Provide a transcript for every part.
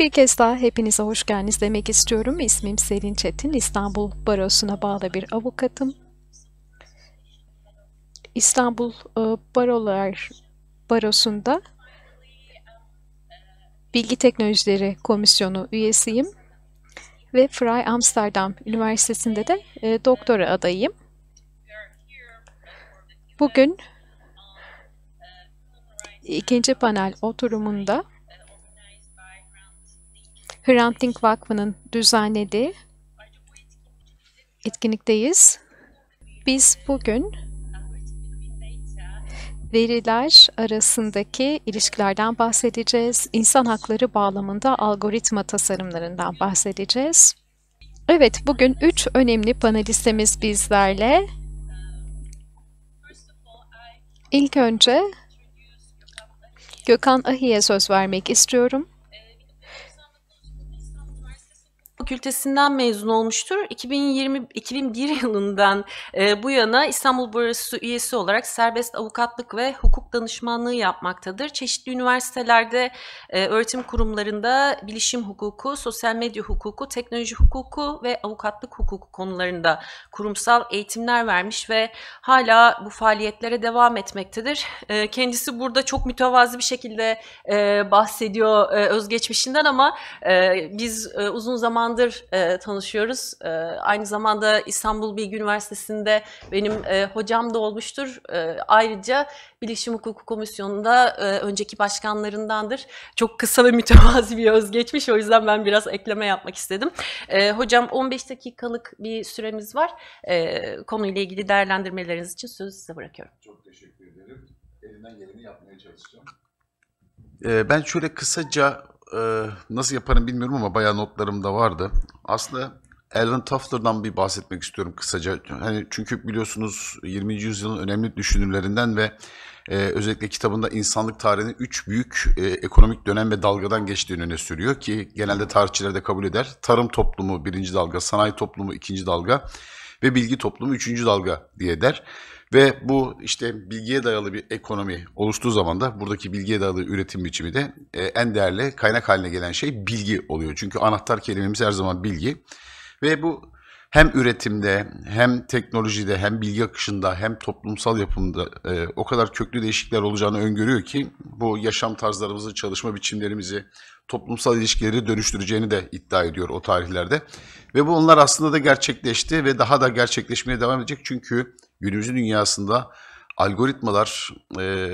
Bir kez daha hepinize hoş geldiniz demek istiyorum. İsmim Selin Çetin. İstanbul Barosu'na bağlı bir avukatım. İstanbul e, Barolar Barosu'nda Bilgi Teknolojileri Komisyonu üyesiyim ve Fry Amsterdam Üniversitesi'nde de e, doktora adayım. Bugün ikinci panel oturumunda Hrant Dink Vakfı'nın düzenlediği etkinlikteyiz. Biz bugün veriler arasındaki ilişkilerden bahsedeceğiz. İnsan hakları bağlamında algoritma tasarımlarından bahsedeceğiz. Evet, bugün üç önemli panelistimiz bizlerle. İlk önce Gökhan Ahi'ye söz vermek istiyorum. Fakültesinden mezun olmuştur. 2020 2001 yılından e, bu yana İstanbul Barosu üyesi olarak serbest avukatlık ve hukuk danışmanlığı yapmaktadır. Çeşitli üniversitelerde, e, öğretim kurumlarında bilişim hukuku, sosyal medya hukuku, teknoloji hukuku ve avukatlık hukuku konularında kurumsal eğitimler vermiş ve hala bu faaliyetlere devam etmektedir. E, kendisi burada çok mütevazı bir şekilde e, bahsediyor e, özgeçmişinden ama e, biz e, uzun zaman zamandır e, tanışıyoruz. E, aynı zamanda İstanbul Bilgi Üniversitesi'nde benim e, hocam da olmuştur. E, ayrıca Bilişim Hukuku Komisyonu'nda e, önceki başkanlarındandır. Çok kısa ve mütevazi bir özgeçmiş. O yüzden ben biraz ekleme yapmak istedim. E, hocam 15 dakikalık bir süremiz var. E, konuyla ilgili değerlendirmeleriniz için sözü size bırakıyorum. Çok teşekkür ederim. Elimden geleni yapmaya çalışacağım. E, ben şöyle kısaca e, nasıl yaparım bilmiyorum ama bayağı notlarımda vardı. Aslında Alan Toffler'dan bir bahsetmek istiyorum kısaca. Hani çünkü biliyorsunuz 20. yüzyılın önemli düşünürlerinden ve e, özellikle kitabında insanlık tarihinin üç büyük e, ekonomik dönem ve dalgadan geçtiğini öne sürüyor ki genelde tarihçiler de kabul eder. Tarım toplumu birinci dalga, sanayi toplumu ikinci dalga ve bilgi toplumu üçüncü dalga diye der. Ve bu işte bilgiye dayalı bir ekonomi oluştuğu zaman da buradaki bilgiye dayalı üretim biçimi de e, en değerli kaynak haline gelen şey bilgi oluyor. Çünkü anahtar kelimemiz her zaman bilgi. Ve bu hem üretimde hem teknolojide hem bilgi akışında hem toplumsal yapımda e, o kadar köklü değişiklikler olacağını öngörüyor ki bu yaşam tarzlarımızı, çalışma biçimlerimizi, toplumsal ilişkileri dönüştüreceğini de iddia ediyor o tarihlerde. Ve bu onlar aslında da gerçekleşti ve daha da gerçekleşmeye devam edecek çünkü Günümüzün dünyasında algoritmalar e,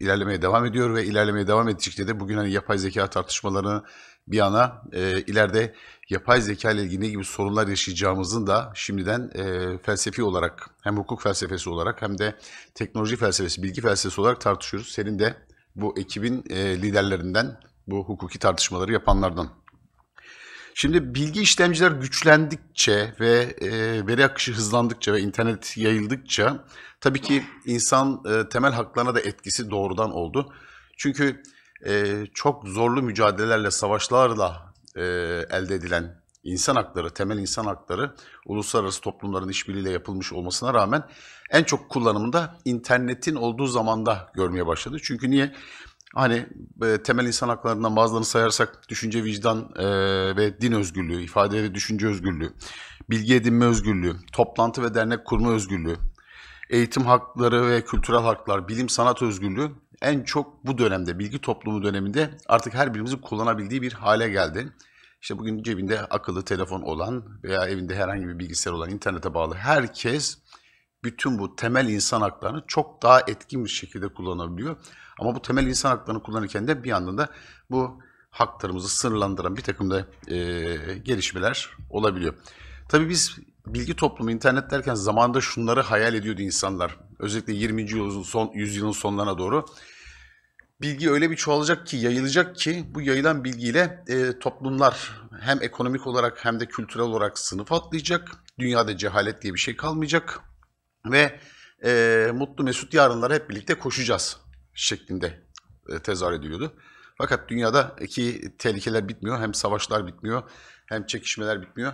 ilerlemeye devam ediyor ve ilerlemeye devam ettikçe de bugün hani yapay zeka tartışmalarını bir yana e, ileride yapay zeka ile ilgili ne gibi sorunlar yaşayacağımızın da şimdiden e, felsefi olarak hem hukuk felsefesi olarak hem de teknoloji felsefesi, bilgi felsefesi olarak tartışıyoruz. Senin de bu ekibin e, liderlerinden, bu hukuki tartışmaları yapanlardan. Şimdi bilgi işlemciler güçlendikçe ve e, veri akışı hızlandıkça ve internet yayıldıkça tabii ki insan e, temel haklarına da etkisi doğrudan oldu. Çünkü e, çok zorlu mücadelelerle, savaşlarla e, elde edilen insan hakları, temel insan hakları uluslararası toplumların işbirliğiyle yapılmış olmasına rağmen en çok kullanımında internetin olduğu zamanda görmeye başladı. Çünkü niye? Hani e, temel insan haklarından bazılarını sayarsak düşünce, vicdan e, ve din özgürlüğü, ifade ve düşünce özgürlüğü, bilgi edinme özgürlüğü, toplantı ve dernek kurma özgürlüğü, eğitim hakları ve kültürel haklar, bilim sanat özgürlüğü en çok bu dönemde, bilgi toplumu döneminde artık her birimizin kullanabildiği bir hale geldi. İşte bugün cebinde akıllı telefon olan veya evinde herhangi bir bilgisayar olan, internete bağlı herkes bütün bu temel insan haklarını çok daha etkin bir şekilde kullanabiliyor. Ama bu temel insan haklarını kullanırken de bir yandan da bu haklarımızı sınırlandıran bir takım da e, gelişmeler olabiliyor. Tabii biz bilgi toplumu internet derken zamanda şunları hayal ediyordu insanlar. Özellikle 20. yüzyılın son yüzyılın sonlarına doğru bilgi öyle bir çoğalacak ki, yayılacak ki bu yayılan bilgiyle e, toplumlar hem ekonomik olarak hem de kültürel olarak sınıf atlayacak. Dünyada cehalet diye bir şey kalmayacak ve e, mutlu mesut yarınlara hep birlikte koşacağız şeklinde e, tezahür ediliyordu. Fakat dünyadaki tehlikeler bitmiyor. Hem savaşlar bitmiyor, hem çekişmeler bitmiyor.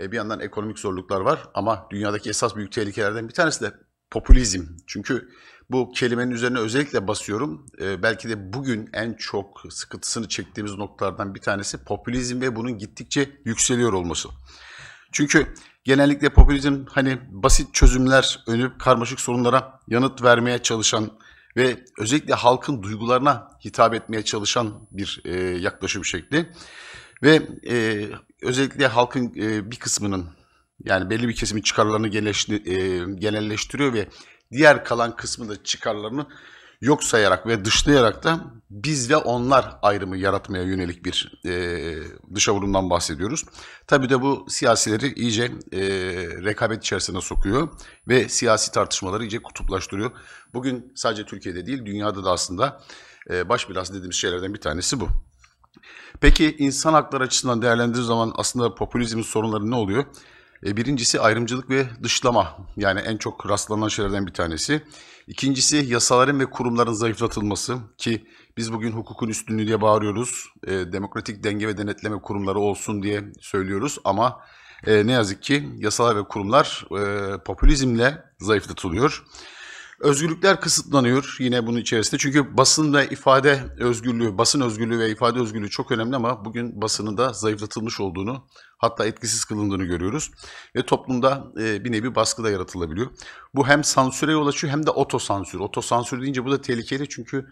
E, bir yandan ekonomik zorluklar var ama dünyadaki esas büyük tehlikelerden bir tanesi de popülizm. Çünkü bu kelimenin üzerine özellikle basıyorum. E, belki de bugün en çok sıkıntısını çektiğimiz noktalardan bir tanesi popülizm ve bunun gittikçe yükseliyor olması. Çünkü genellikle popülizm hani basit çözümler önüp karmaşık sorunlara yanıt vermeye çalışan ve özellikle halkın duygularına hitap etmeye çalışan bir e, yaklaşım şekli. Ve e, özellikle halkın e, bir kısmının yani belli bir kesimin çıkarlarını e, genelleştiriyor ve diğer kalan kısmı da çıkarlarını yok sayarak ve dışlayarak da biz ve onlar ayrımı yaratmaya yönelik bir e, dışavurumdan bahsediyoruz. Tabi de bu siyasileri iyice e, rekabet içerisine sokuyor ve siyasi tartışmaları iyice kutuplaştırıyor. Bugün sadece Türkiye'de değil dünyada da aslında e, baş belası dediğimiz şeylerden bir tanesi bu. Peki insan hakları açısından değerlendirdiği zaman aslında popülizmin sorunları ne oluyor? E, birincisi ayrımcılık ve dışlama yani en çok rastlanan şeylerden bir tanesi. İkincisi yasaların ve kurumların zayıflatılması ki biz bugün hukukun üstünlüğü diye bağırıyoruz. E, demokratik denge ve denetleme kurumları olsun diye söylüyoruz ama e, ne yazık ki yasalar ve kurumlar e, popülizmle zayıflatılıyor. Özgürlükler kısıtlanıyor yine bunun içerisinde. Çünkü basın ve ifade özgürlüğü, basın özgürlüğü ve ifade özgürlüğü çok önemli ama bugün basının da zayıflatılmış olduğunu hatta etkisiz kılındığını görüyoruz. Ve toplumda e, bir nevi baskı da yaratılabiliyor. Bu hem sansüre yol açıyor hem de otosansür. Otosansür deyince bu da tehlikeli çünkü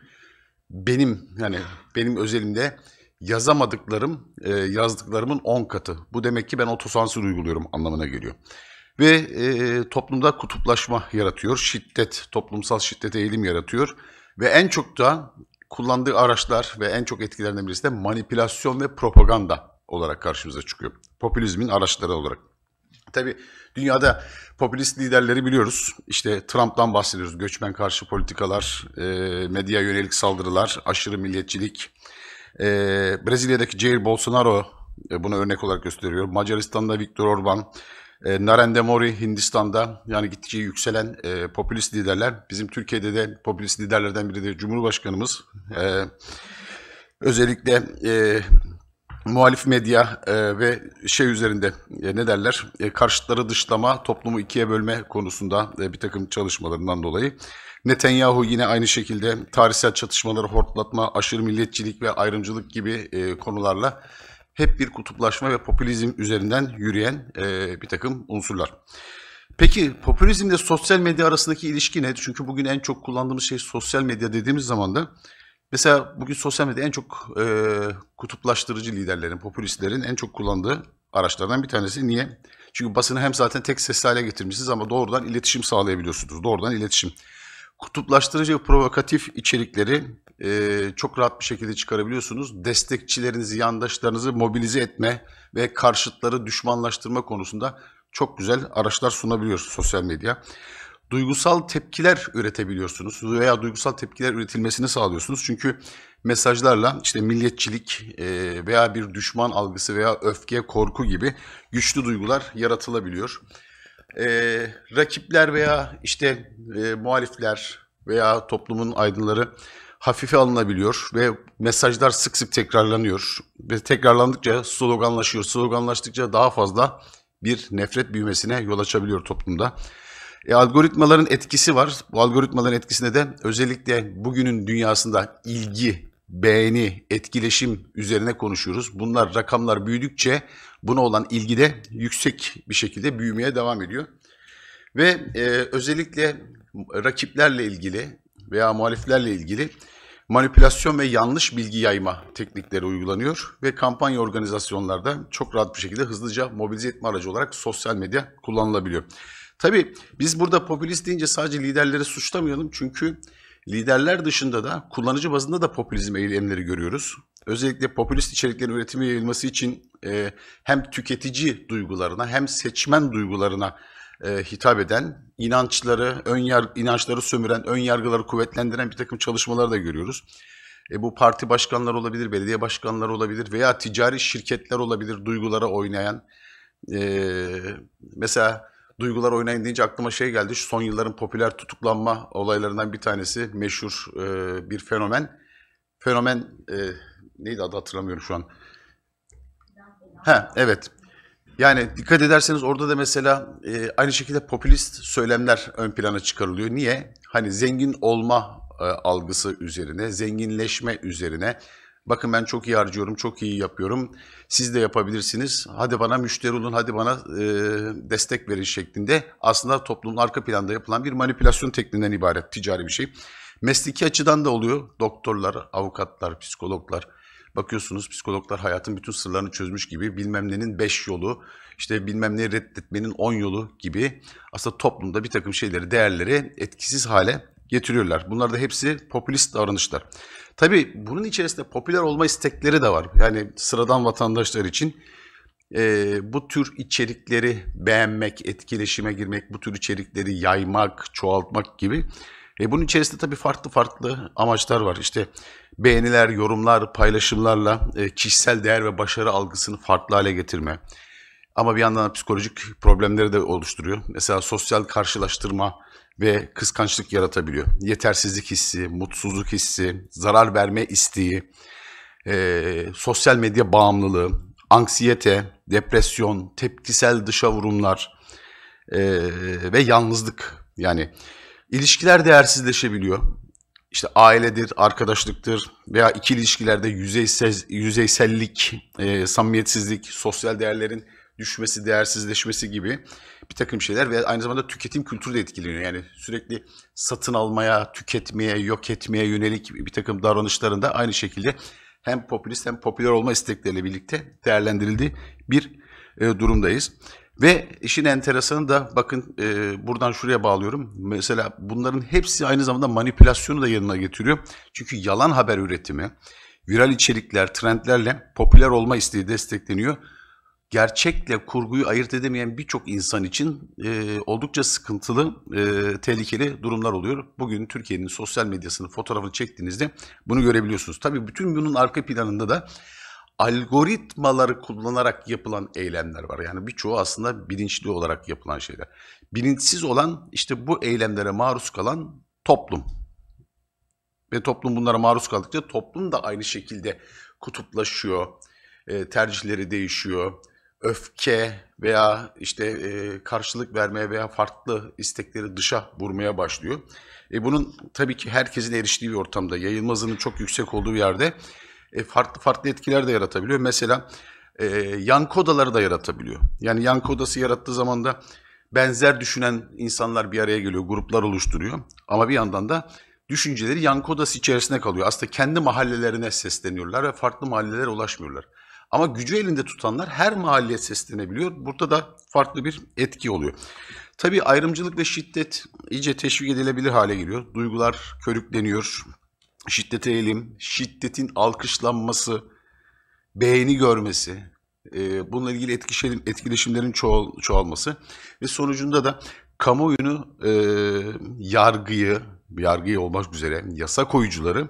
benim yani benim özelimde yazamadıklarım e, yazdıklarımın 10 katı. Bu demek ki ben otosansür uyguluyorum anlamına geliyor. Ve e, toplumda kutuplaşma yaratıyor, şiddet, toplumsal şiddet eğilim yaratıyor. Ve en çok da kullandığı araçlar ve en çok etkilerinden birisi de manipülasyon ve propaganda olarak karşımıza çıkıyor. Popülizmin araçları olarak. Tabi dünyada popülist liderleri biliyoruz. İşte Trump'tan bahsediyoruz. Göçmen karşı politikalar, e, medya yönelik saldırılar, aşırı milliyetçilik. E, Brezilya'daki Jair Bolsonaro e, bunu örnek olarak gösteriyor. Macaristan'da Viktor Orban, e, Narendra Modi Hindistan'da yani gittikçe yükselen popülist liderler. Bizim Türkiye'de de popülist liderlerden biri de Cumhurbaşkanımız. E, özellikle muhalif medya e, ve şey üzerinde e, ne derler e, karşıtları dışlama, toplumu ikiye bölme konusunda e, bir takım çalışmalarından dolayı. Netanyahu yine aynı şekilde tarihsel çatışmaları hortlatma, aşırı milliyetçilik ve ayrımcılık gibi e, konularla hep bir kutuplaşma ve popülizm üzerinden yürüyen e, bir takım unsurlar. Peki popülizmle sosyal medya arasındaki ilişki ne? Çünkü bugün en çok kullandığımız şey sosyal medya dediğimiz zaman da Mesela bugün sosyal medya en çok e, kutuplaştırıcı liderlerin, popülistlerin en çok kullandığı araçlardan bir tanesi. Niye? Çünkü basını hem zaten tek sesli hale getirmişsiniz ama doğrudan iletişim sağlayabiliyorsunuz. Doğrudan iletişim. Kutuplaştırıcı provokatif içerikleri e, çok rahat bir şekilde çıkarabiliyorsunuz. Destekçilerinizi, yandaşlarınızı mobilize etme ve karşıtları düşmanlaştırma konusunda çok güzel araçlar sunabiliyor sosyal medya duygusal tepkiler üretebiliyorsunuz veya duygusal tepkiler üretilmesini sağlıyorsunuz. Çünkü mesajlarla işte milliyetçilik e, veya bir düşman algısı veya öfke, korku gibi güçlü duygular yaratılabiliyor. E, rakipler veya işte e, muhalifler veya toplumun aydınları hafife alınabiliyor ve mesajlar sık sık tekrarlanıyor. Ve tekrarlandıkça sloganlaşıyor. Sloganlaştıkça daha fazla bir nefret büyümesine yol açabiliyor toplumda. E, algoritmaların etkisi var. Bu algoritmaların etkisinde de özellikle bugünün dünyasında ilgi, beğeni, etkileşim üzerine konuşuyoruz. Bunlar rakamlar büyüdükçe buna olan ilgi de yüksek bir şekilde büyümeye devam ediyor. Ve e, özellikle rakiplerle ilgili veya muhaliflerle ilgili manipülasyon ve yanlış bilgi yayma teknikleri uygulanıyor ve kampanya organizasyonlarda çok rahat bir şekilde hızlıca mobilize etme aracı olarak sosyal medya kullanılabiliyor. Tabii biz burada popülist deyince sadece liderleri suçlamayalım çünkü liderler dışında da kullanıcı bazında da popülizm eylemleri görüyoruz. Özellikle popülist içeriklerin üretimi yayılması için e, hem tüketici duygularına hem seçmen duygularına e, hitap eden, inançları, ön yar, inançları sömüren, ön yargıları kuvvetlendiren bir takım çalışmalar da görüyoruz. E, bu parti başkanları olabilir, belediye başkanları olabilir veya ticari şirketler olabilir duygulara oynayan. E, mesela duygular oynayın deyince aklıma şey geldi. Şu son yılların popüler tutuklanma olaylarından bir tanesi meşhur e, bir fenomen. Fenomen e, neydi adı hatırlamıyorum şu an. Ha evet. Yani dikkat ederseniz orada da mesela e, aynı şekilde popülist söylemler ön plana çıkarılıyor. Niye? Hani zengin olma e, algısı üzerine, zenginleşme üzerine Bakın ben çok iyi harcıyorum, çok iyi yapıyorum. Siz de yapabilirsiniz. Hadi bana müşteri olun, hadi bana e, destek verin şeklinde aslında toplumun arka planda yapılan bir manipülasyon tekniğinden ibaret ticari bir şey. Mesleki açıdan da oluyor. Doktorlar, avukatlar, psikologlar. Bakıyorsunuz psikologlar hayatın bütün sırlarını çözmüş gibi bilmem nenin 5 yolu, işte bilmem neyi reddetmenin on yolu gibi aslında toplumda bir takım şeyleri, değerleri etkisiz hale getiriyorlar. Bunlar da hepsi popülist davranışlar. Tabii bunun içerisinde popüler olma istekleri de var. Yani sıradan vatandaşlar için e, bu tür içerikleri beğenmek, etkileşime girmek, bu tür içerikleri yaymak, çoğaltmak gibi. E, bunun içerisinde tabii farklı farklı amaçlar var. İşte beğeniler, yorumlar, paylaşımlarla e, kişisel değer ve başarı algısını farklı hale getirme. Ama bir yandan psikolojik problemleri de oluşturuyor. Mesela sosyal karşılaştırma ve kıskançlık yaratabiliyor. Yetersizlik hissi, mutsuzluk hissi, zarar verme isteği, e, sosyal medya bağımlılığı, anksiyete, depresyon, tepkisel dışa vurumlar e, ve yalnızlık. Yani ilişkiler değersizleşebiliyor. İşte ailedir, arkadaşlıktır veya ikili ilişkilerde yüzeysel, yüzeysellik, e, samimiyetsizlik, sosyal değerlerin düşmesi, değersizleşmesi gibi bir takım şeyler ve aynı zamanda tüketim kültürü de etkileniyor. Yani sürekli satın almaya, tüketmeye, yok etmeye yönelik bir takım davranışlarında aynı şekilde hem popülist hem popüler olma istekleriyle birlikte değerlendirildiği bir e, durumdayız. Ve işin enteresanı da bakın e, buradan şuraya bağlıyorum. Mesela bunların hepsi aynı zamanda manipülasyonu da yanına getiriyor. Çünkü yalan haber üretimi, viral içerikler, trendlerle popüler olma isteği destekleniyor gerçekle kurguyu ayırt edemeyen birçok insan için e, oldukça sıkıntılı, e, tehlikeli durumlar oluyor. Bugün Türkiye'nin sosyal medyasının fotoğrafını çektiğinizde bunu görebiliyorsunuz. Tabii bütün bunun arka planında da algoritmaları kullanarak yapılan eylemler var. Yani birçoğu aslında bilinçli olarak yapılan şeyler. Bilinçsiz olan işte bu eylemlere maruz kalan toplum. Ve toplum bunlara maruz kaldıkça toplum da aynı şekilde kutuplaşıyor, e, tercihleri değişiyor, öfke veya işte e, karşılık vermeye veya farklı istekleri dışa vurmaya başlıyor. E, bunun tabii ki herkesin eriştiği bir ortamda, yayılma çok yüksek olduğu bir yerde e, farklı farklı etkiler de yaratabiliyor. Mesela e, yankı odaları da yaratabiliyor. Yani yankı odası yarattığı zaman da benzer düşünen insanlar bir araya geliyor, gruplar oluşturuyor. Ama bir yandan da düşünceleri yankı odası içerisinde kalıyor. Aslında kendi mahallelerine sesleniyorlar ve farklı mahallelere ulaşmıyorlar. Ama gücü elinde tutanlar her mahalleye seslenebiliyor. Burada da farklı bir etki oluyor. Tabii ayrımcılık ve şiddet iyice teşvik edilebilir hale geliyor. Duygular körükleniyor. Şiddete eğilim, şiddetin alkışlanması, beğeni görmesi, e, bununla ilgili etkileşim, etkileşimlerin çoğal, çoğalması ve sonucunda da kamuoyunu e, yargıyı, yargıyı olmak üzere yasa koyucuları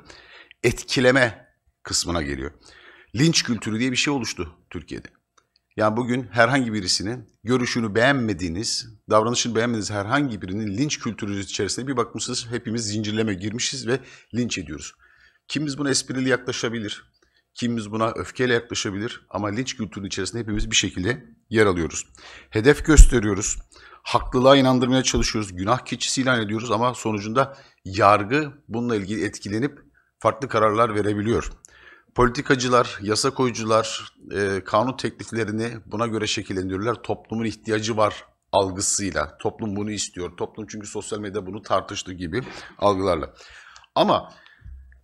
etkileme kısmına geliyor linç kültürü diye bir şey oluştu Türkiye'de. Yani bugün herhangi birisini görüşünü beğenmediğiniz, davranışını beğenmediğiniz herhangi birinin linç kültürü içerisinde bir bakmışsınız hepimiz zincirleme girmişiz ve linç ediyoruz. Kimimiz buna esprili yaklaşabilir, kimimiz buna öfkeyle yaklaşabilir ama linç kültürünün içerisinde hepimiz bir şekilde yer alıyoruz. Hedef gösteriyoruz, haklılığa inandırmaya çalışıyoruz, günah keçisi ilan ediyoruz ama sonucunda yargı bununla ilgili etkilenip farklı kararlar verebiliyor. Politikacılar, yasa koyucular e, kanun tekliflerini buna göre şekillendirirler. Toplumun ihtiyacı var algısıyla. Toplum bunu istiyor. Toplum çünkü sosyal medya bunu tartıştı gibi algılarla. Ama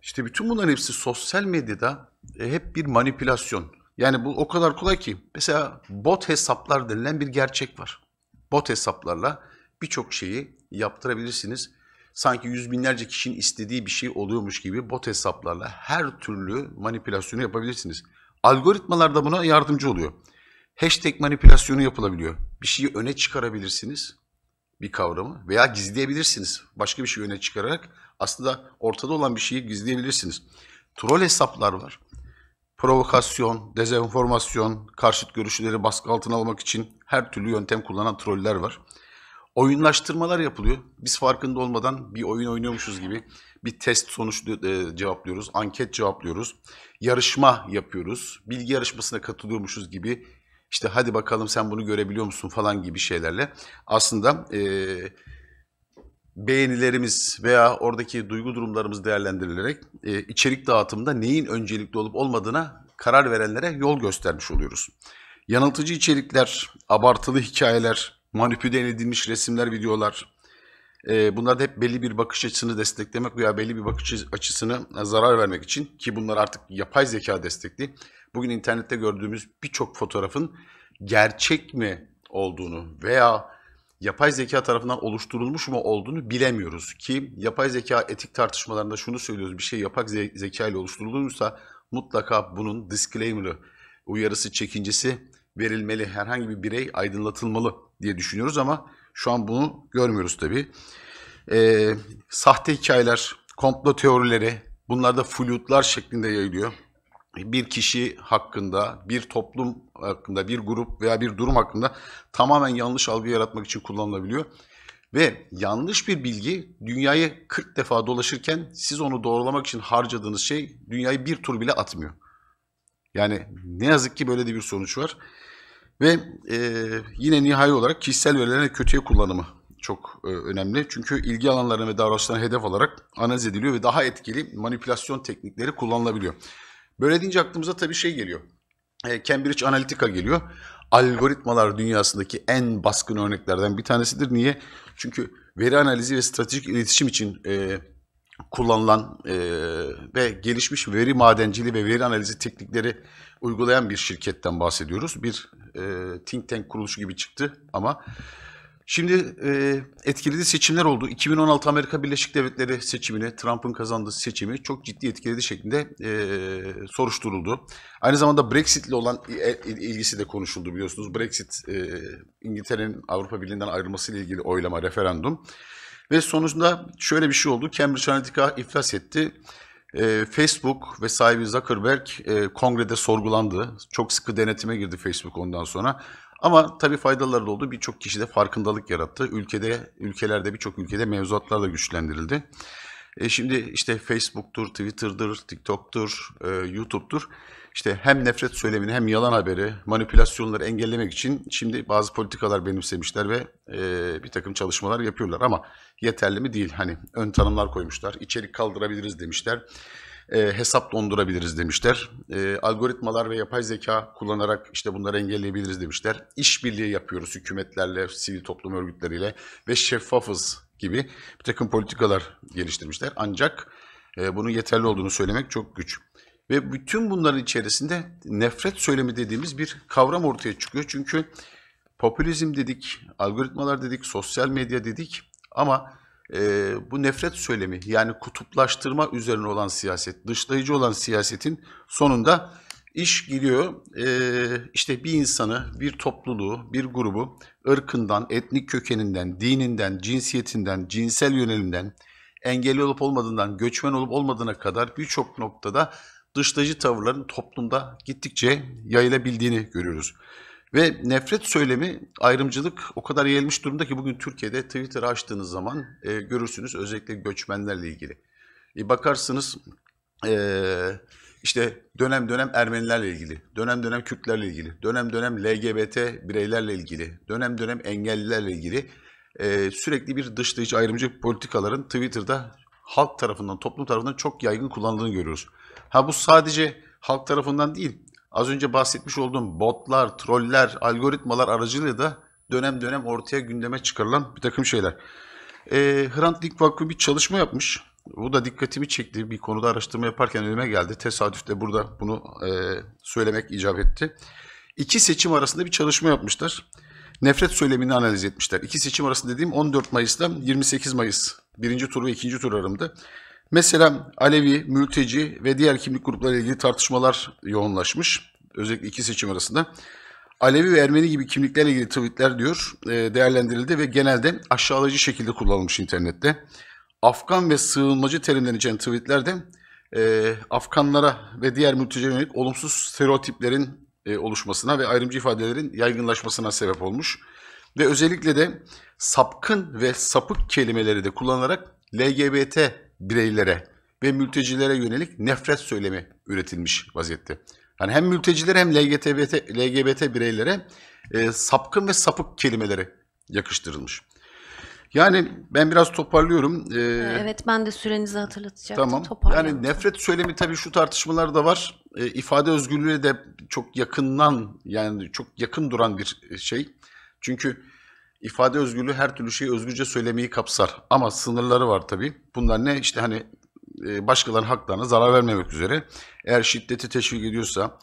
işte bütün bunların hepsi sosyal medyada e, hep bir manipülasyon. Yani bu o kadar kolay ki. Mesela bot hesaplar denilen bir gerçek var. Bot hesaplarla birçok şeyi yaptırabilirsiniz sanki yüz binlerce kişinin istediği bir şey oluyormuş gibi bot hesaplarla her türlü manipülasyonu yapabilirsiniz. Algoritmalar da buna yardımcı oluyor. Hashtag manipülasyonu yapılabiliyor. Bir şeyi öne çıkarabilirsiniz bir kavramı veya gizleyebilirsiniz. Başka bir şeyi öne çıkararak aslında ortada olan bir şeyi gizleyebilirsiniz. Troll hesaplar var. Provokasyon, dezenformasyon, karşıt görüşleri baskı altına almak için her türlü yöntem kullanan troller var oyunlaştırmalar yapılıyor. Biz farkında olmadan bir oyun oynuyormuşuz gibi bir test sonuç e, cevaplıyoruz, anket cevaplıyoruz, yarışma yapıyoruz, bilgi yarışmasına katılıyormuşuz gibi işte hadi bakalım sen bunu görebiliyor musun falan gibi şeylerle aslında e, beğenilerimiz veya oradaki duygu durumlarımız değerlendirilerek e, içerik dağıtımında neyin öncelikli olup olmadığına karar verenlere yol göstermiş oluyoruz. Yanıltıcı içerikler, abartılı hikayeler, manipüle edilmiş resimler, videolar, e, bunlar da hep belli bir bakış açısını desteklemek veya belli bir bakış açısını e, zarar vermek için ki bunlar artık yapay zeka destekli. Bugün internette gördüğümüz birçok fotoğrafın gerçek mi olduğunu veya yapay zeka tarafından oluşturulmuş mu olduğunu bilemiyoruz ki yapay zeka etik tartışmalarında şunu söylüyoruz bir şey yapay zeka ile oluşturulursa mutlaka bunun disclaimer'ı uyarısı çekincesi verilmeli, herhangi bir birey aydınlatılmalı diye düşünüyoruz ama şu an bunu görmüyoruz tabii. E, sahte hikayeler, komplo teorileri, bunlar da flutlar şeklinde yayılıyor. Bir kişi hakkında, bir toplum hakkında, bir grup veya bir durum hakkında tamamen yanlış algı yaratmak için kullanılabiliyor. Ve yanlış bir bilgi dünyayı 40 defa dolaşırken siz onu doğrulamak için harcadığınız şey dünyayı bir tur bile atmıyor. Yani ne yazık ki böyle de bir sonuç var. Ve e, yine nihai olarak kişisel verilerin kötüye kullanımı çok e, önemli. Çünkü ilgi alanlarına ve davranışlarına hedef alarak analiz ediliyor ve daha etkili manipülasyon teknikleri kullanılabiliyor. Böyle deyince aklımıza tabii şey geliyor. E, Cambridge Analytica geliyor. Algoritmalar dünyasındaki en baskın örneklerden bir tanesidir. Niye? Çünkü veri analizi ve stratejik iletişim için e, kullanılan e, ve gelişmiş veri madenciliği ve veri analizi teknikleri uygulayan bir şirketten bahsediyoruz. Bir e, think tank kuruluşu gibi çıktı ama şimdi e, etkiledi seçimler oldu. 2016 Amerika Birleşik Devletleri seçimini, Trump'ın kazandığı seçimi çok ciddi etkiledi şeklinde e, soruşturuldu. Aynı zamanda Brexit'le olan e, ilgisi de konuşuldu biliyorsunuz. Brexit e, İngiltere'nin Avrupa Birliği'nden ayrılmasıyla ilgili oylama, referandum. Ve sonucunda şöyle bir şey oldu. Cambridge Analytica iflas etti. E, Facebook ve sahibi Zuckerberg e, kongrede sorgulandı. Çok sıkı denetime girdi Facebook ondan sonra. Ama tabii faydaları da oldu. Birçok kişide farkındalık yarattı. Ülkede, ülkelerde birçok ülkede mevzuatlar da güçlendirildi. E şimdi işte Facebook'tur, Twitter'dır, TikTok'tur, e, YouTube'dur işte hem nefret söylemini hem yalan haberi, manipülasyonları engellemek için şimdi bazı politikalar benimsemişler ve e, bir takım çalışmalar yapıyorlar. Ama yeterli mi değil. Hani ön tanımlar koymuşlar, içerik kaldırabiliriz demişler, e, hesap dondurabiliriz demişler, e, algoritmalar ve yapay zeka kullanarak işte bunları engelleyebiliriz demişler. İşbirliği yapıyoruz hükümetlerle, sivil toplum örgütleriyle ve şeffafız gibi bir takım politikalar geliştirmişler. Ancak e, bunun yeterli olduğunu söylemek çok güç. Ve bütün bunların içerisinde nefret söylemi dediğimiz bir kavram ortaya çıkıyor. Çünkü popülizm dedik, algoritmalar dedik, sosyal medya dedik ama e, bu nefret söylemi yani kutuplaştırma üzerine olan siyaset, dışlayıcı olan siyasetin sonunda iş giriyor e, işte bir insanı, bir topluluğu, bir grubu ırkından, etnik kökeninden, dininden, cinsiyetinden, cinsel yönelimden, engelli olup olmadığından, göçmen olup olmadığına kadar birçok noktada dışlayıcı tavırların toplumda gittikçe yayılabildiğini görüyoruz. Ve nefret söylemi, ayrımcılık o kadar yayılmış durumda ki bugün Türkiye'de Twitter açtığınız zaman e, görürsünüz özellikle göçmenlerle ilgili. E, bakarsınız e, işte dönem dönem Ermenilerle ilgili, dönem dönem Kürtlerle ilgili, dönem dönem LGBT bireylerle ilgili, dönem dönem engellilerle ilgili e, sürekli bir dışlayıcı ayrımcı politikaların Twitter'da halk tarafından, toplum tarafından çok yaygın kullanıldığını görüyoruz. Ha bu sadece halk tarafından değil. Az önce bahsetmiş olduğum botlar, troller, algoritmalar aracılığıyla da dönem dönem ortaya gündeme çıkarılan bir takım şeyler. E, Hrant Dink Vakfı bir çalışma yapmış. Bu da dikkatimi çekti. Bir konuda araştırma yaparken önüme geldi. Tesadüfle burada bunu e, söylemek icap etti. İki seçim arasında bir çalışma yapmışlar. Nefret söylemini analiz etmişler. İki seçim arasında dediğim 14 Mayıs'tan 28 Mayıs birinci tur ve ikinci tur aramdı. Mesela Alevi, mülteci ve diğer kimlik gruplarıyla ilgili tartışmalar yoğunlaşmış. Özellikle iki seçim arasında. Alevi ve Ermeni gibi kimliklerle ilgili tweetler diyor e, değerlendirildi ve genelde aşağılayıcı şekilde kullanılmış internette. Afgan ve sığınmacı terimden içeren tweetler de e, Afganlara ve diğer mültecilere yönelik olumsuz stereotiplerin e, oluşmasına ve ayrımcı ifadelerin yaygınlaşmasına sebep olmuş. Ve özellikle de sapkın ve sapık kelimeleri de kullanarak LGBT bireylere ve mültecilere yönelik nefret söylemi üretilmiş vaziyette. Yani hem mültecilere hem LGBT, LGBT bireylere e, sapkın ve sapık kelimeleri yakıştırılmış. Yani ben biraz toparlıyorum. Ee, evet ben de sürenizi hatırlatacaktım. Tamam. Yani nefret söylemi tabii şu tartışmalar da var. Ee, ifade özgürlüğü de çok yakından yani çok yakın duran bir şey. Çünkü İfade özgürlüğü her türlü şeyi özgürce söylemeyi kapsar. Ama sınırları var tabii. Bunlar ne? İşte hani e, başkalarının haklarına zarar vermemek üzere. Eğer şiddeti teşvik ediyorsa,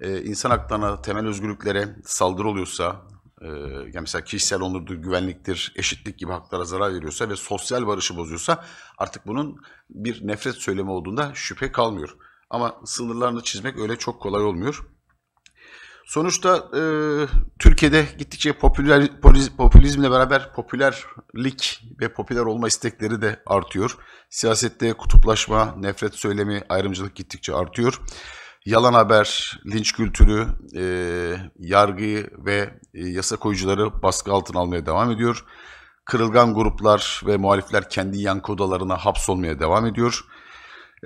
e, insan haklarına, temel özgürlüklere saldırı oluyorsa, e, yani mesela kişisel onurdur, güvenliktir, eşitlik gibi haklara zarar veriyorsa ve sosyal barışı bozuyorsa artık bunun bir nefret söylemi olduğunda şüphe kalmıyor. Ama sınırlarını çizmek öyle çok kolay olmuyor. Sonuçta e, Türkiye'de gittikçe popüler poliz, popülizmle beraber popülerlik ve popüler olma istekleri de artıyor. Siyasette kutuplaşma, nefret söylemi, ayrımcılık gittikçe artıyor. Yalan haber, linç kültürü, e, yargıyı ve e, yasa koyucuları baskı altına almaya devam ediyor. Kırılgan gruplar ve muhalifler kendi yankı odalarına hapsolmaya devam ediyor.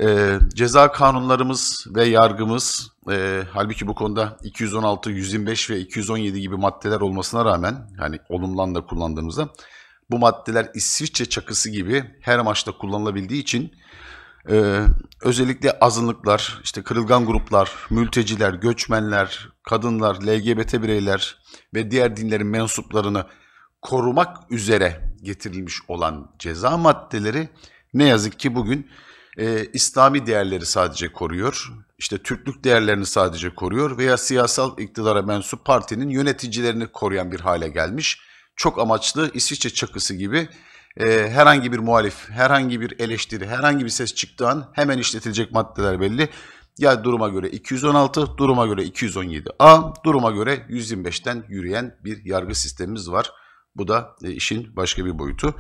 E, ceza kanunlarımız ve yargımız e, halbuki bu konuda 216, 125 ve 217 gibi maddeler olmasına rağmen yani olumlan da kullandığımızda bu maddeler İsviçre çakısı gibi her maçta kullanılabildiği için e, özellikle azınlıklar, işte kırılgan gruplar, mülteciler, göçmenler, kadınlar, LGBT bireyler ve diğer dinlerin mensuplarını korumak üzere getirilmiş olan ceza maddeleri ne yazık ki bugün e, İslami değerleri sadece koruyor, işte Türklük değerlerini sadece koruyor veya siyasal iktidara mensup partinin yöneticilerini koruyan bir hale gelmiş. Çok amaçlı İsviçre çakısı gibi e, herhangi bir muhalif, herhangi bir eleştiri, herhangi bir ses çıktığı an hemen işletilecek maddeler belli. Ya duruma göre 216, duruma göre 217A, duruma göre 125'ten yürüyen bir yargı sistemimiz var. Bu da e, işin başka bir boyutu.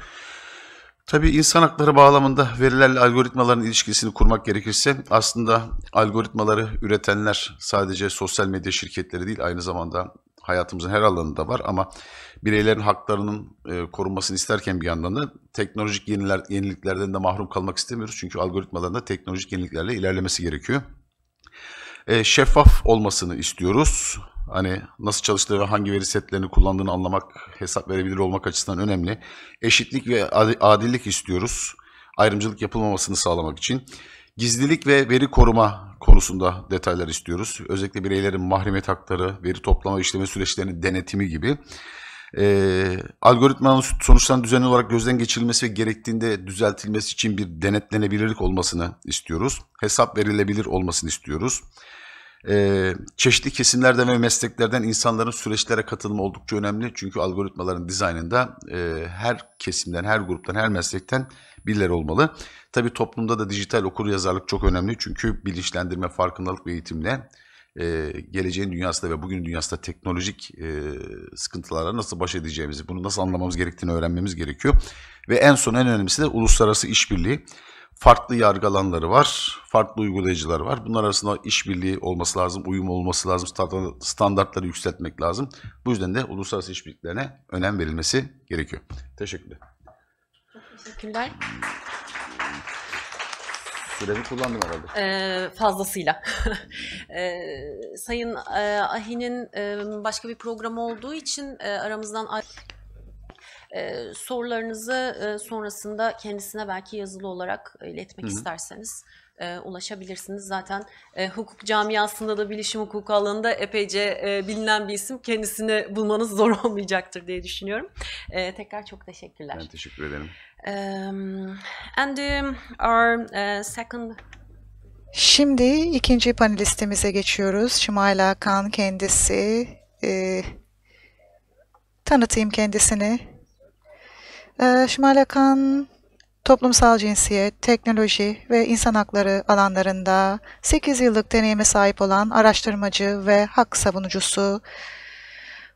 Tabii insan hakları bağlamında verilerle algoritmaların ilişkisini kurmak gerekirse aslında algoritmaları üretenler sadece sosyal medya şirketleri değil aynı zamanda hayatımızın her alanında var ama bireylerin haklarının e, korunmasını isterken bir yandan da teknolojik yeniler, yeniliklerden de mahrum kalmak istemiyoruz. Çünkü algoritmaların da teknolojik yeniliklerle ilerlemesi gerekiyor. E, şeffaf olmasını istiyoruz. Hani nasıl çalıştığı ve hangi veri setlerini kullandığını anlamak, hesap verebilir olmak açısından önemli. Eşitlik ve adillik istiyoruz. Ayrımcılık yapılmamasını sağlamak için. Gizlilik ve veri koruma konusunda detaylar istiyoruz. Özellikle bireylerin mahremiyet hakları, veri toplama işleme süreçlerinin denetimi gibi. E, algoritmanın sonuçlarının düzenli olarak gözden geçirilmesi ve gerektiğinde düzeltilmesi için bir denetlenebilirlik olmasını istiyoruz. Hesap verilebilir olmasını istiyoruz. Ee, çeşitli kesimlerden ve mesleklerden insanların süreçlere katılımı oldukça önemli. Çünkü algoritmaların dizaynında e, her kesimden, her gruptan, her meslekten birileri olmalı. Tabii toplumda da dijital okur-yazarlık çok önemli. Çünkü bilinçlendirme, farkındalık ve eğitimle e, geleceğin dünyasında ve bugün dünyasında teknolojik e, sıkıntılara nasıl baş edeceğimizi, bunu nasıl anlamamız gerektiğini öğrenmemiz gerekiyor. Ve en son en önemlisi de uluslararası işbirliği farklı yargılanları var, farklı uygulayıcılar var. Bunlar arasında işbirliği olması lazım, uyum olması lazım, standartları yükseltmek lazım. Bu yüzden de uluslararası işbirliklerine önem verilmesi gerekiyor. Teşekkürler. teşekkürler. Süremi kullandım herhalde. Ee, fazlasıyla. ee, Sayın e, Ahi'nin e, başka bir programı olduğu için e, aramızdan... E, sorularınızı e, sonrasında kendisine belki yazılı olarak iletmek Hı-hı. isterseniz e, ulaşabilirsiniz. Zaten e, hukuk camiasında da bilişim hukuk alanında epeyce e, bilinen bir isim. Kendisini bulmanız zor olmayacaktır diye düşünüyorum. E, tekrar çok teşekkürler. Ben teşekkür ederim. Um, and um, our uh, second Şimdi ikinci panelistimize geçiyoruz. Şimayla Kan kendisi. E, tanıtayım kendisini. Ee, Şimalakan, toplumsal cinsiyet, teknoloji ve insan hakları alanlarında 8 yıllık deneyime sahip olan araştırmacı ve hak savunucusu,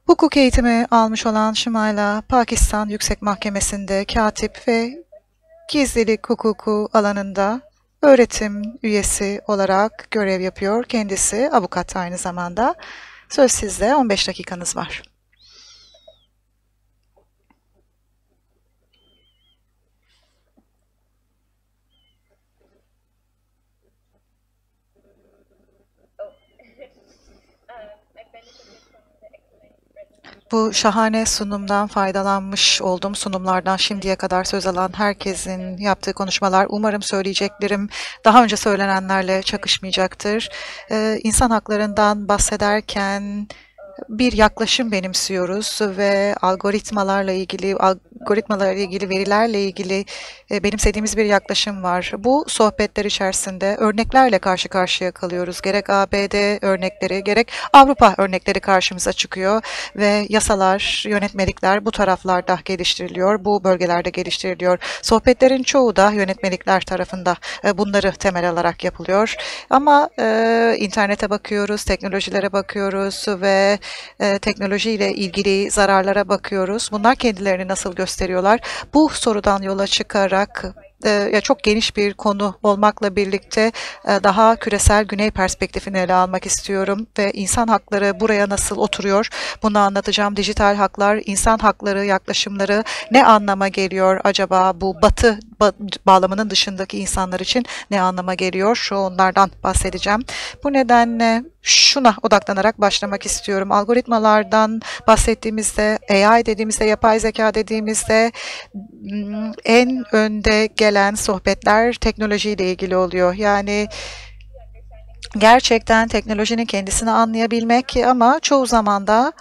hukuk eğitimi almış olan Şimayla Pakistan Yüksek Mahkemesi'nde katip ve gizlilik hukuku alanında öğretim üyesi olarak görev yapıyor. Kendisi avukat aynı zamanda. Söz sizde 15 dakikanız var. Bu şahane sunumdan faydalanmış oldum. sunumlardan şimdiye kadar söz alan herkesin yaptığı konuşmalar umarım söyleyeceklerim daha önce söylenenlerle çakışmayacaktır. Ee, insan haklarından bahsederken bir yaklaşım benimsiyoruz ve algoritmalarla ilgili algoritmalarla ilgili verilerle ilgili e, benimsediğimiz bir yaklaşım var. Bu sohbetler içerisinde örneklerle karşı karşıya kalıyoruz. Gerek ABD örnekleri gerek Avrupa örnekleri karşımıza çıkıyor ve yasalar, yönetmelikler bu taraflarda geliştiriliyor, bu bölgelerde geliştiriliyor. Sohbetlerin çoğu da yönetmelikler tarafında e, bunları temel alarak yapılıyor. Ama e, internete bakıyoruz, teknolojilere bakıyoruz ve e, teknolojiyle ilgili zararlara bakıyoruz. Bunlar kendilerini nasıl gösteriyorlar? Bu sorudan yola çıkarak e, ya çok geniş bir konu olmakla birlikte e, daha küresel güney perspektifini ele almak istiyorum ve insan hakları buraya nasıl oturuyor bunu anlatacağım. Dijital haklar, insan hakları yaklaşımları ne anlama geliyor acaba bu batı bağlamının dışındaki insanlar için ne anlama geliyor? Şu onlardan bahsedeceğim. Bu nedenle şuna odaklanarak başlamak istiyorum. Algoritmalardan bahsettiğimizde, AI dediğimizde, yapay zeka dediğimizde hmm, en önde gelen sohbetler teknolojiyle ilgili oluyor. Yani gerçekten teknolojinin kendisini anlayabilmek ama çoğu zamanda da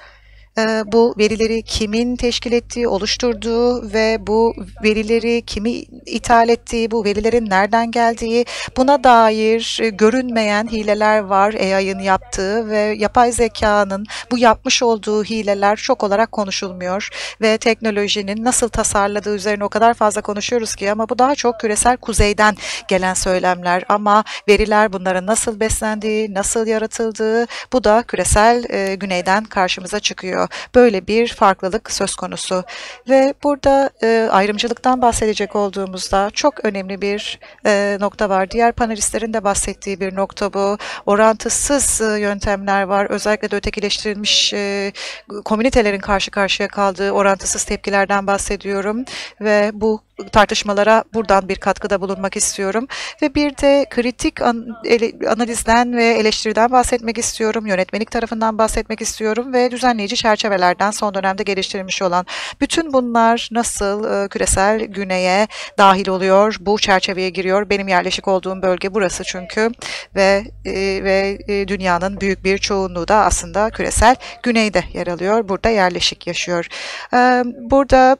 ee, bu verileri kimin teşkil ettiği, oluşturduğu ve bu verileri kimi ithal ettiği, bu verilerin nereden geldiği buna dair e, görünmeyen hileler var AI'ın yaptığı ve yapay zekanın bu yapmış olduğu hileler çok olarak konuşulmuyor ve teknolojinin nasıl tasarladığı üzerine o kadar fazla konuşuyoruz ki ama bu daha çok küresel kuzeyden gelen söylemler ama veriler bunların nasıl beslendiği, nasıl yaratıldığı bu da küresel e, güneyden karşımıza çıkıyor gerekiyor. Böyle bir farklılık söz konusu ve burada e, ayrımcılıktan bahsedecek olduğumuzda çok önemli bir e, nokta var. Diğer panelistlerin de bahsettiği bir nokta bu. Orantısız e, yöntemler var. Özellikle de ötekileştirilmiş e, komünitelerin karşı karşıya kaldığı orantısız tepkilerden bahsediyorum ve bu tartışmalara buradan bir katkıda bulunmak istiyorum. Ve bir de kritik an, ele, analizden ve eleştiriden bahsetmek istiyorum. Yönetmenlik tarafından bahsetmek istiyorum ve düzenleyici çerçevelerden son dönemde geliştirilmiş olan bütün bunlar nasıl e, küresel güneye dahil oluyor, bu çerçeveye giriyor. Benim yerleşik olduğum bölge burası çünkü ve e, ve e, dünyanın büyük bir çoğunluğu da aslında küresel güneyde yer alıyor. Burada yerleşik yaşıyor. E, burada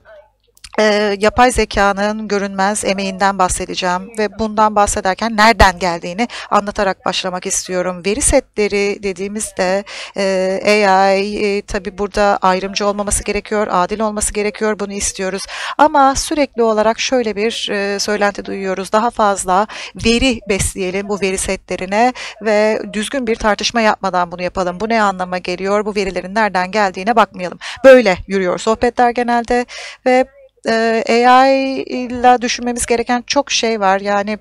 e, yapay zekanın görünmez emeğinden bahsedeceğim ve bundan bahsederken nereden geldiğini anlatarak başlamak istiyorum. Veri setleri dediğimizde e, AI e, tabi burada ayrımcı olmaması gerekiyor, adil olması gerekiyor bunu istiyoruz. Ama sürekli olarak şöyle bir e, söylenti duyuyoruz. Daha fazla veri besleyelim bu veri setlerine ve düzgün bir tartışma yapmadan bunu yapalım. Bu ne anlama geliyor? Bu verilerin nereden geldiğine bakmayalım. Böyle yürüyor sohbetler genelde ve e, ee, AI ile düşünmemiz gereken çok şey var. Yani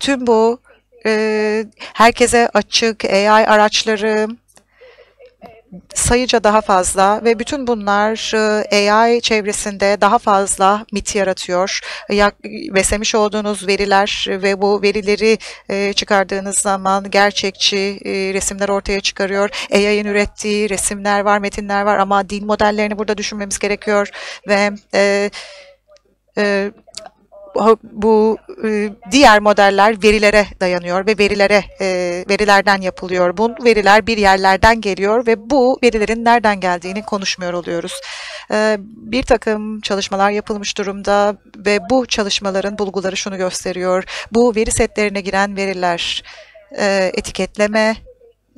tüm bu e, herkese açık AI araçları, sayıca daha fazla ve bütün bunlar e, AI çevresinde daha fazla mit yaratıyor. Beslemiş olduğunuz veriler ve bu verileri e, çıkardığınız zaman gerçekçi e, resimler ortaya çıkarıyor. AI'ın ürettiği resimler var, metinler var ama dil modellerini burada düşünmemiz gerekiyor ve e, bu e, diğer modeller verilere dayanıyor ve verilere e, verilerden yapılıyor. Bu veriler bir yerlerden geliyor ve bu verilerin nereden geldiğini konuşmuyor oluyoruz. E, bir takım çalışmalar yapılmış durumda ve bu çalışmaların bulguları şunu gösteriyor. Bu veri setlerine giren veriler etiketleme,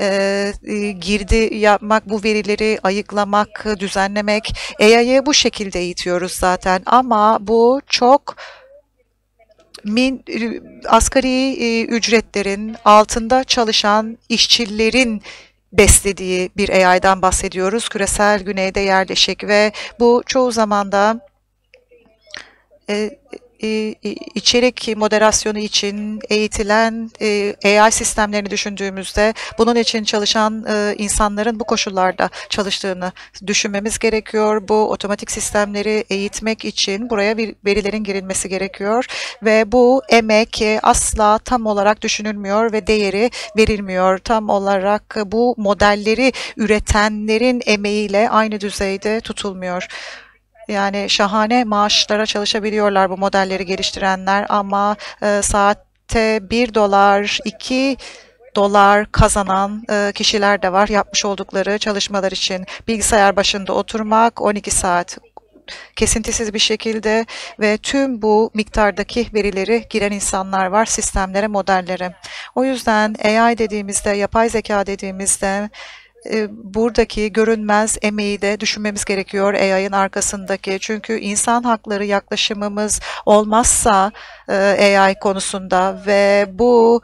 e, girdi yapmak, bu verileri ayıklamak, düzenlemek. AI'yı bu şekilde eğitiyoruz zaten ama bu çok min, e, asgari e, ücretlerin altında çalışan işçilerin beslediği bir AI'dan bahsediyoruz. Küresel güneyde yerleşik ve bu çoğu zamanda e, e, e, içerik moderasyonu için eğitilen e, AI sistemlerini düşündüğümüzde bunun için çalışan insanların bu koşullarda çalıştığını düşünmemiz gerekiyor. Bu otomatik sistemleri eğitmek için buraya bir verilerin girilmesi gerekiyor ve bu emek asla tam olarak düşünülmüyor ve değeri verilmiyor. Tam olarak bu modelleri üretenlerin emeğiyle aynı düzeyde tutulmuyor. Yani şahane maaşlara çalışabiliyorlar bu modelleri geliştirenler ama e, saatte 1 dolar, 2 dolar kazanan e, kişiler de var yapmış oldukları çalışmalar için. Bilgisayar başında oturmak 12 saat kesintisiz bir şekilde ve tüm bu miktardaki verileri giren insanlar var sistemlere, modellere. O yüzden AI dediğimizde, yapay zeka dediğimizde buradaki görünmez emeği de düşünmemiz gerekiyor AI'ın arkasındaki. Çünkü insan hakları yaklaşımımız olmazsa AI konusunda ve bu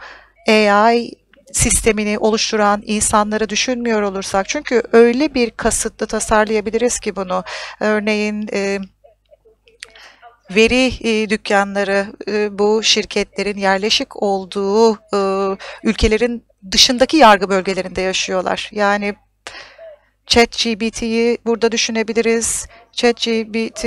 AI sistemini oluşturan insanları düşünmüyor olursak çünkü öyle bir kasıtlı tasarlayabiliriz ki bunu örneğin e, veri dükkanları bu şirketlerin yerleşik olduğu ülkelerin dışındaki yargı bölgelerinde yaşıyorlar. Yani ChatGPT'yi burada düşünebiliriz. ChatGPT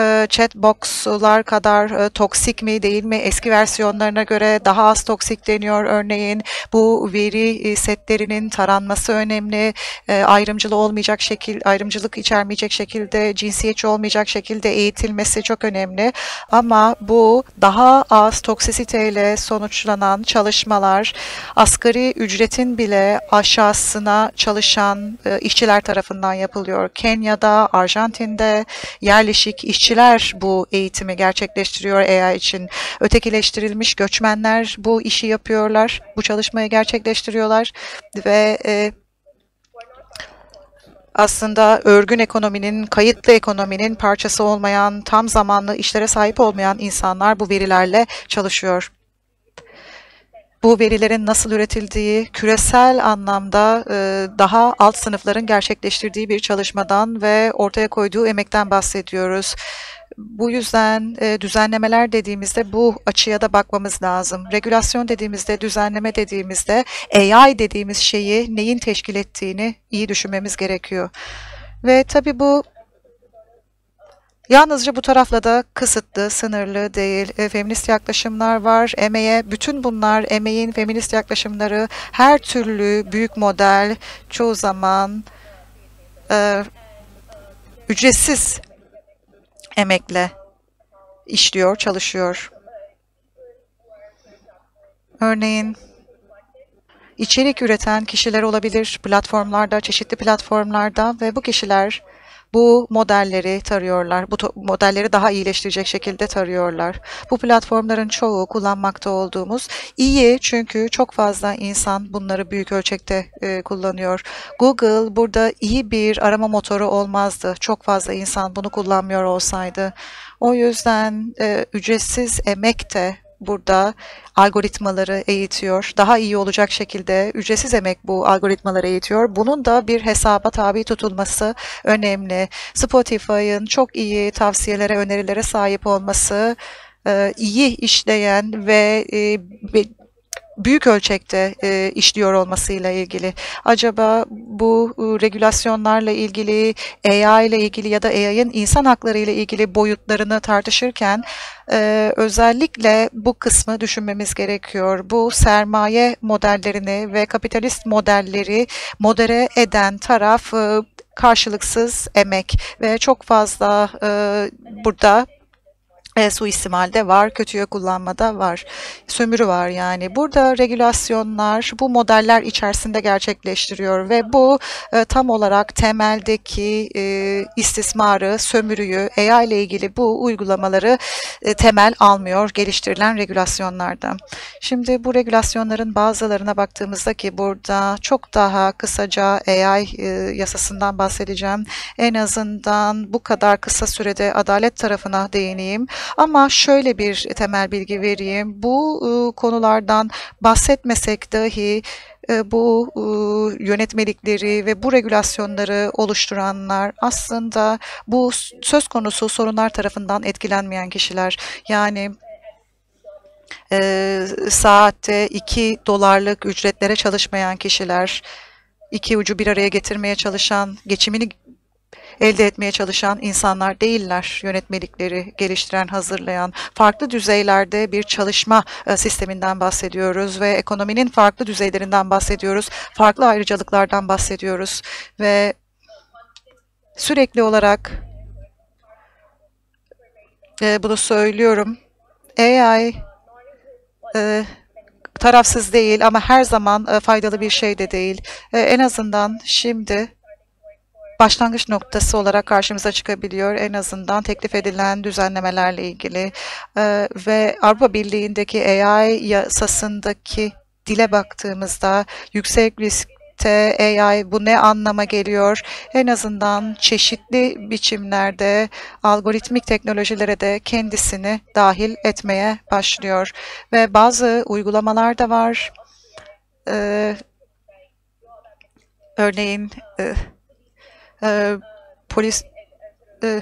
ee, chat box'lar kadar e, toksik mi değil mi? Eski versiyonlarına göre daha az toksik deniyor örneğin. Bu veri e, setlerinin taranması önemli. E, ayrımcılı olmayacak şekil, ayrımcılık içermeyecek şekilde, cinsiyetçi olmayacak şekilde eğitilmesi çok önemli. Ama bu daha az toksisiteyle sonuçlanan çalışmalar asgari ücretin bile aşağısına çalışan işçiler tarafından yapılıyor. Kenya'da, Arjantin'de yerleşik işçi işçiler bu eğitimi gerçekleştiriyor AI için. Ötekileştirilmiş göçmenler bu işi yapıyorlar, bu çalışmayı gerçekleştiriyorlar ve e, aslında örgün ekonominin, kayıtlı ekonominin parçası olmayan, tam zamanlı işlere sahip olmayan insanlar bu verilerle çalışıyor bu verilerin nasıl üretildiği küresel anlamda e, daha alt sınıfların gerçekleştirdiği bir çalışmadan ve ortaya koyduğu emekten bahsediyoruz. Bu yüzden e, düzenlemeler dediğimizde bu açıya da bakmamız lazım. Regülasyon dediğimizde, düzenleme dediğimizde AI dediğimiz şeyi neyin teşkil ettiğini iyi düşünmemiz gerekiyor. Ve tabii bu Yalnızca bu tarafla da kısıtlı, sınırlı değil. E, feminist yaklaşımlar var. Emeğe bütün bunlar, emeğin feminist yaklaşımları her türlü büyük model çoğu zaman e, ücretsiz emekle işliyor, çalışıyor. Örneğin içerik üreten kişiler olabilir platformlarda, çeşitli platformlarda ve bu kişiler bu modelleri tarıyorlar. Bu modelleri daha iyileştirecek şekilde tarıyorlar. Bu platformların çoğu kullanmakta olduğumuz iyi çünkü çok fazla insan bunları büyük ölçekte e, kullanıyor. Google burada iyi bir arama motoru olmazdı. Çok fazla insan bunu kullanmıyor olsaydı. O yüzden e, ücretsiz emek de burada algoritmaları eğitiyor. Daha iyi olacak şekilde ücretsiz emek bu algoritmaları eğitiyor. Bunun da bir hesaba tabi tutulması önemli. Spotify'ın çok iyi tavsiyelere, önerilere sahip olması e, iyi işleyen ve e, büyük ölçekte e, işliyor olmasıyla ilgili. Acaba bu e, regülasyonlarla ilgili, AI ile ilgili ya da AI'ın insan hakları ile ilgili boyutlarını tartışırken e, özellikle bu kısmı düşünmemiz gerekiyor. Bu sermaye modellerini ve kapitalist modelleri modere eden taraf e, karşılıksız emek ve çok fazla e, burada e, istimalde var, kötüye kullanmada var, sömürü var yani. Burada regülasyonlar bu modeller içerisinde gerçekleştiriyor ve bu e, tam olarak temeldeki e, istismarı, sömürüyü, AI ile ilgili bu uygulamaları e, temel almıyor geliştirilen regülasyonlarda. Şimdi bu regülasyonların bazılarına baktığımızda ki burada çok daha kısaca AI e, yasasından bahsedeceğim. En azından bu kadar kısa sürede adalet tarafına değineyim. Ama şöyle bir temel bilgi vereyim. Bu e, konulardan bahsetmesek dahi e, bu e, yönetmelikleri ve bu regülasyonları oluşturanlar aslında bu söz konusu sorunlar tarafından etkilenmeyen kişiler. Yani e, saatte 2 dolarlık ücretlere çalışmayan kişiler, iki ucu bir araya getirmeye çalışan, geçimini elde etmeye çalışan insanlar değiller. Yönetmelikleri geliştiren, hazırlayan, farklı düzeylerde bir çalışma e, sisteminden bahsediyoruz ve ekonominin farklı düzeylerinden bahsediyoruz. Farklı ayrıcalıklardan bahsediyoruz ve sürekli olarak e, bunu söylüyorum. AI e, tarafsız değil ama her zaman e, faydalı bir şey de değil. E, en azından şimdi başlangıç noktası olarak karşımıza çıkabiliyor. En azından teklif edilen düzenlemelerle ilgili ee, ve Avrupa Birliği'ndeki AI yasasındaki dile baktığımızda yüksek riskte AI bu ne anlama geliyor? En azından çeşitli biçimlerde algoritmik teknolojilere de kendisini dahil etmeye başlıyor. Ve bazı uygulamalar da var. Ee, örneğin e, polis e,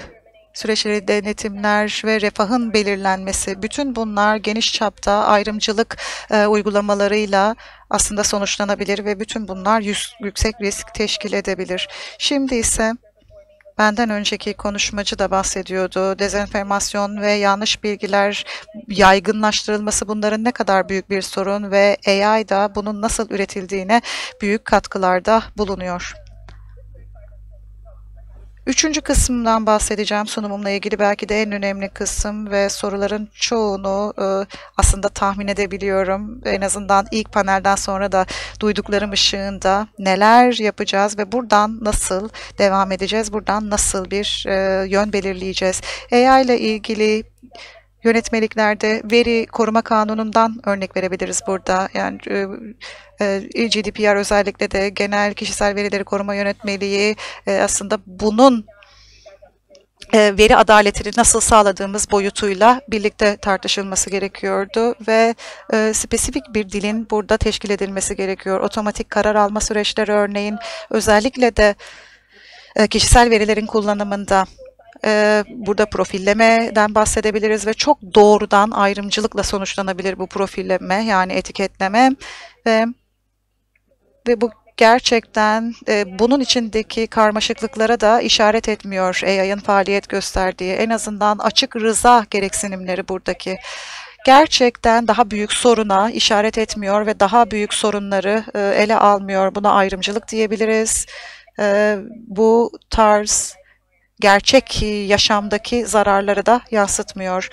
süreçleri, denetimler ve refahın belirlenmesi, bütün bunlar geniş çapta ayrımcılık e, uygulamalarıyla aslında sonuçlanabilir ve bütün bunlar yüz, yüksek risk teşkil edebilir. Şimdi ise benden önceki konuşmacı da bahsediyordu. Dezenformasyon ve yanlış bilgiler yaygınlaştırılması bunların ne kadar büyük bir sorun ve AI da bunun nasıl üretildiğine büyük katkılarda bulunuyor. Üçüncü kısımdan bahsedeceğim sunumumla ilgili belki de en önemli kısım ve soruların çoğunu e, aslında tahmin edebiliyorum. En azından ilk panelden sonra da duyduklarım ışığında neler yapacağız ve buradan nasıl devam edeceğiz, buradan nasıl bir e, yön belirleyeceğiz. AI ile ilgili yönetmeliklerde veri koruma kanunundan örnek verebiliriz burada. Yani e, e GDPR özellikle de genel kişisel verileri koruma yönetmeliği e, aslında bunun e, veri adaletini nasıl sağladığımız boyutuyla birlikte tartışılması gerekiyordu ve e, spesifik bir dilin burada teşkil edilmesi gerekiyor. Otomatik karar alma süreçleri örneğin özellikle de e, kişisel verilerin kullanımında ee, burada profillemeden bahsedebiliriz ve çok doğrudan ayrımcılıkla sonuçlanabilir bu profilleme yani etiketleme ve ve bu gerçekten e, bunun içindeki karmaşıklıklara da işaret etmiyor AI'ın faaliyet gösterdiği en azından açık rıza gereksinimleri buradaki gerçekten daha büyük soruna işaret etmiyor ve daha büyük sorunları e, ele almıyor. Buna ayrımcılık diyebiliriz. E, bu tarz gerçek yaşamdaki zararları da yansıtmıyor.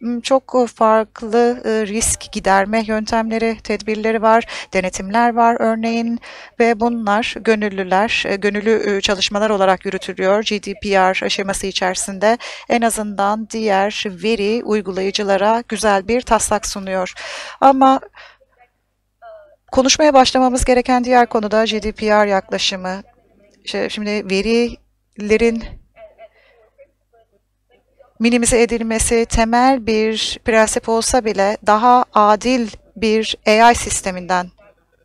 Hmm, çok farklı e, risk giderme yöntemleri, tedbirleri var, denetimler var örneğin ve bunlar gönüllüler, e, gönüllü e, çalışmalar olarak yürütülüyor GDPR aşaması içerisinde. En azından diğer veri uygulayıcılara güzel bir taslak sunuyor. Ama konuşmaya başlamamız gereken diğer konu da GDPR yaklaşımı. Şey, şimdi verilerin minimize edilmesi temel bir prensip olsa bile daha adil bir AI sisteminden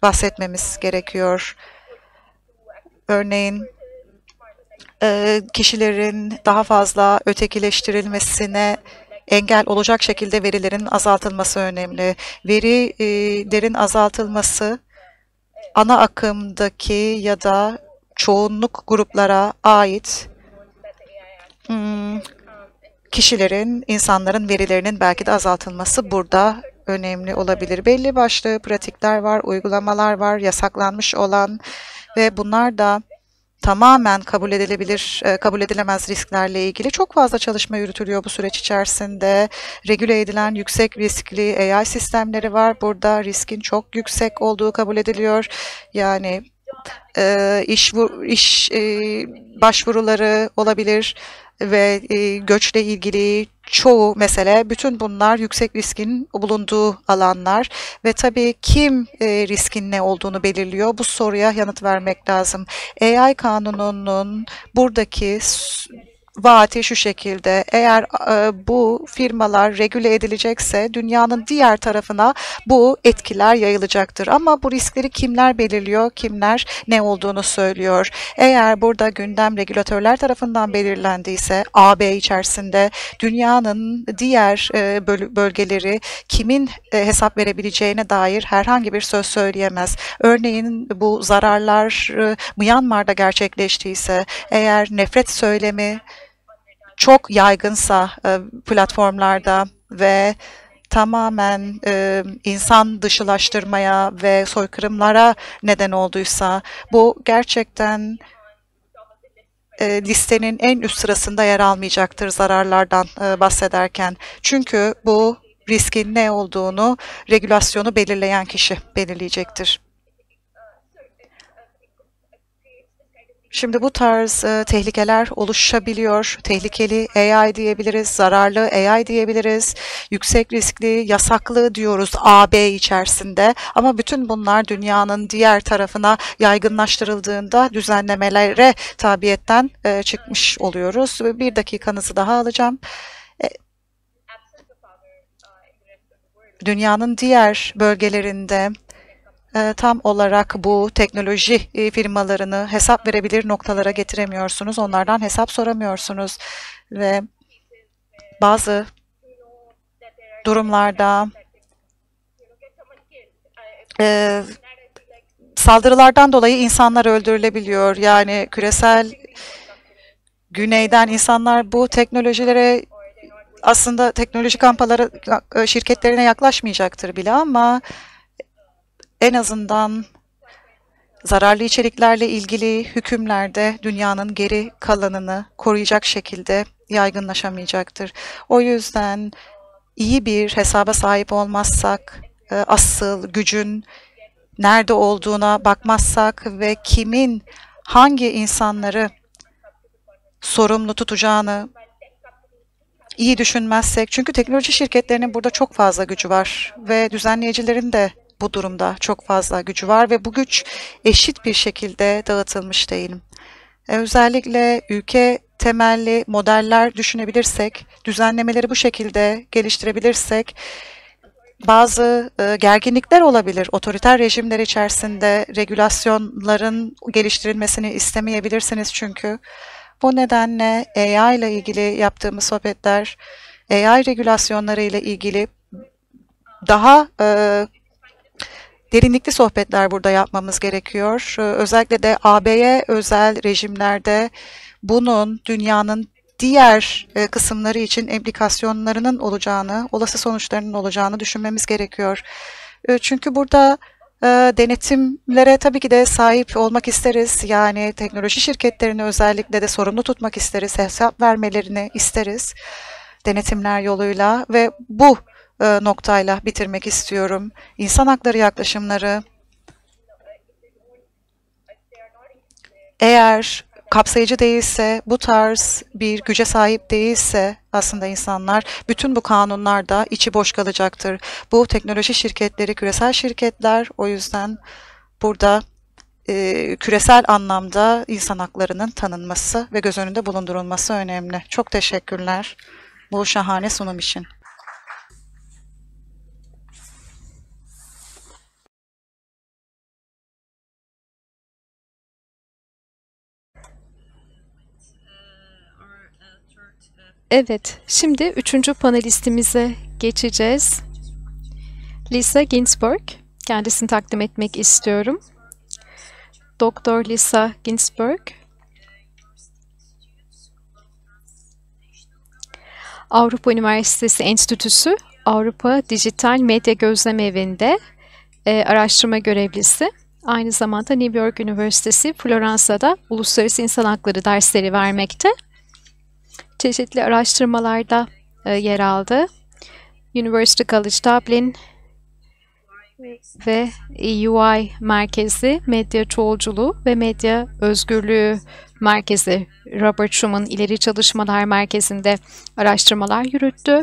bahsetmemiz gerekiyor. Örneğin e, kişilerin daha fazla ötekileştirilmesine engel olacak şekilde verilerin azaltılması önemli. Verilerin azaltılması ana akımdaki ya da çoğunluk gruplara ait hmm, kişilerin, insanların verilerinin belki de azaltılması burada önemli olabilir. Belli başlı pratikler var, uygulamalar var, yasaklanmış olan ve bunlar da tamamen kabul edilebilir, e, kabul edilemez risklerle ilgili çok fazla çalışma yürütülüyor bu süreç içerisinde. Regüle edilen yüksek riskli AI sistemleri var. Burada riskin çok yüksek olduğu kabul ediliyor. Yani e, iş, iş e, başvuruları olabilir, ve e, göçle ilgili çoğu mesele bütün bunlar yüksek riskin bulunduğu alanlar ve tabii kim e, riskin ne olduğunu belirliyor bu soruya yanıt vermek lazım. AI kanununun buradaki vaati şu şekilde. Eğer e, bu firmalar regüle edilecekse dünyanın diğer tarafına bu etkiler yayılacaktır. Ama bu riskleri kimler belirliyor, kimler ne olduğunu söylüyor. Eğer burada gündem regülatörler tarafından belirlendiyse AB içerisinde dünyanın diğer e, böl bölgeleri kimin e, hesap verebileceğine dair herhangi bir söz söyleyemez. Örneğin bu zararlar e, Myanmar'da gerçekleştiyse eğer nefret söylemi çok yaygınsa e, platformlarda ve tamamen e, insan dışılaştırmaya ve soykırımlara neden olduysa bu gerçekten e, listenin en üst sırasında yer almayacaktır zararlardan e, bahsederken. Çünkü bu riskin ne olduğunu regülasyonu belirleyen kişi belirleyecektir. Şimdi bu tarz e, tehlikeler oluşabiliyor. Tehlikeli AI diyebiliriz, zararlı AI diyebiliriz, yüksek riskli, yasaklı diyoruz AB içerisinde. Ama bütün bunlar dünyanın diğer tarafına yaygınlaştırıldığında düzenlemelere tabiyetten e, çıkmış oluyoruz. Bir dakikanızı daha alacağım. E, dünyanın diğer bölgelerinde e, tam olarak bu teknoloji e, firmalarını hesap verebilir noktalara getiremiyorsunuz. Onlardan hesap soramıyorsunuz ve bazı durumlarda e, saldırılardan dolayı insanlar öldürülebiliyor. Yani küresel güneyden insanlar bu teknolojilere aslında teknoloji kampaları e, şirketlerine yaklaşmayacaktır bile ama en azından zararlı içeriklerle ilgili hükümlerde dünyanın geri kalanını koruyacak şekilde yaygınlaşamayacaktır. O yüzden iyi bir hesaba sahip olmazsak e, asıl gücün nerede olduğuna bakmazsak ve kimin hangi insanları sorumlu tutacağını iyi düşünmezsek çünkü teknoloji şirketlerinin burada çok fazla gücü var ve düzenleyicilerin de bu durumda çok fazla gücü var ve bu güç eşit bir şekilde dağıtılmış değilim. E, özellikle ülke temelli modeller düşünebilirsek, düzenlemeleri bu şekilde geliştirebilirsek bazı e, gerginlikler olabilir. Otoriter rejimler içerisinde regülasyonların geliştirilmesini istemeyebilirsiniz çünkü. Bu nedenle AI ile ilgili yaptığımız sohbetler, AI regülasyonları ile ilgili daha e, derinlikli sohbetler burada yapmamız gerekiyor. Ee, özellikle de AB'ye özel rejimlerde bunun dünyanın diğer e, kısımları için implikasyonlarının olacağını, olası sonuçlarının olacağını düşünmemiz gerekiyor. Ee, çünkü burada e, denetimlere tabii ki de sahip olmak isteriz. Yani teknoloji şirketlerini özellikle de sorumlu tutmak isteriz, hesap vermelerini isteriz denetimler yoluyla ve bu e, noktayla bitirmek istiyorum. İnsan hakları yaklaşımları eğer kapsayıcı değilse, bu tarz bir güce sahip değilse aslında insanlar bütün bu kanunlar da içi boş kalacaktır. Bu teknoloji şirketleri, küresel şirketler o yüzden burada e, küresel anlamda insan haklarının tanınması ve göz önünde bulundurulması önemli. Çok teşekkürler bu şahane sunum için. Evet, şimdi üçüncü panelistimize geçeceğiz. Lisa Ginsberg. Kendisini takdim etmek istiyorum. Doktor Lisa Ginsberg. Avrupa Üniversitesi Enstitüsü Avrupa Dijital Medya Gözlem Evi'nde e, araştırma görevlisi. Aynı zamanda New York Üniversitesi Floransa'da uluslararası İnsan hakları dersleri vermekte çeşitli araştırmalarda e, yer aldı. University College Dublin ve e UI Merkezi Medya Çoğulculuğu ve Medya Özgürlüğü Merkezi Robert Schuman İleri Çalışmalar Merkezi'nde araştırmalar yürüttü.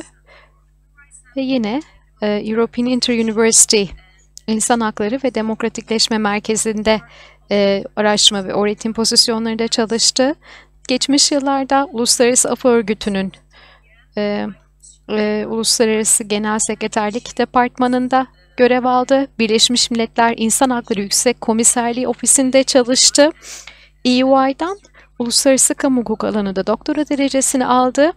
Ve yine e, European Inter-University İnsan Hakları ve Demokratikleşme Merkezi'nde e, araştırma ve öğretim pozisyonlarında çalıştı geçmiş yıllarda Uluslararası Af Örgütü'nün e, e, Uluslararası Genel Sekreterlik Departmanı'nda görev aldı. Birleşmiş Milletler İnsan Hakları Yüksek Komiserliği Ofisi'nde çalıştı. EY'dan Uluslararası Kamu Hukuku alanında doktora derecesini aldı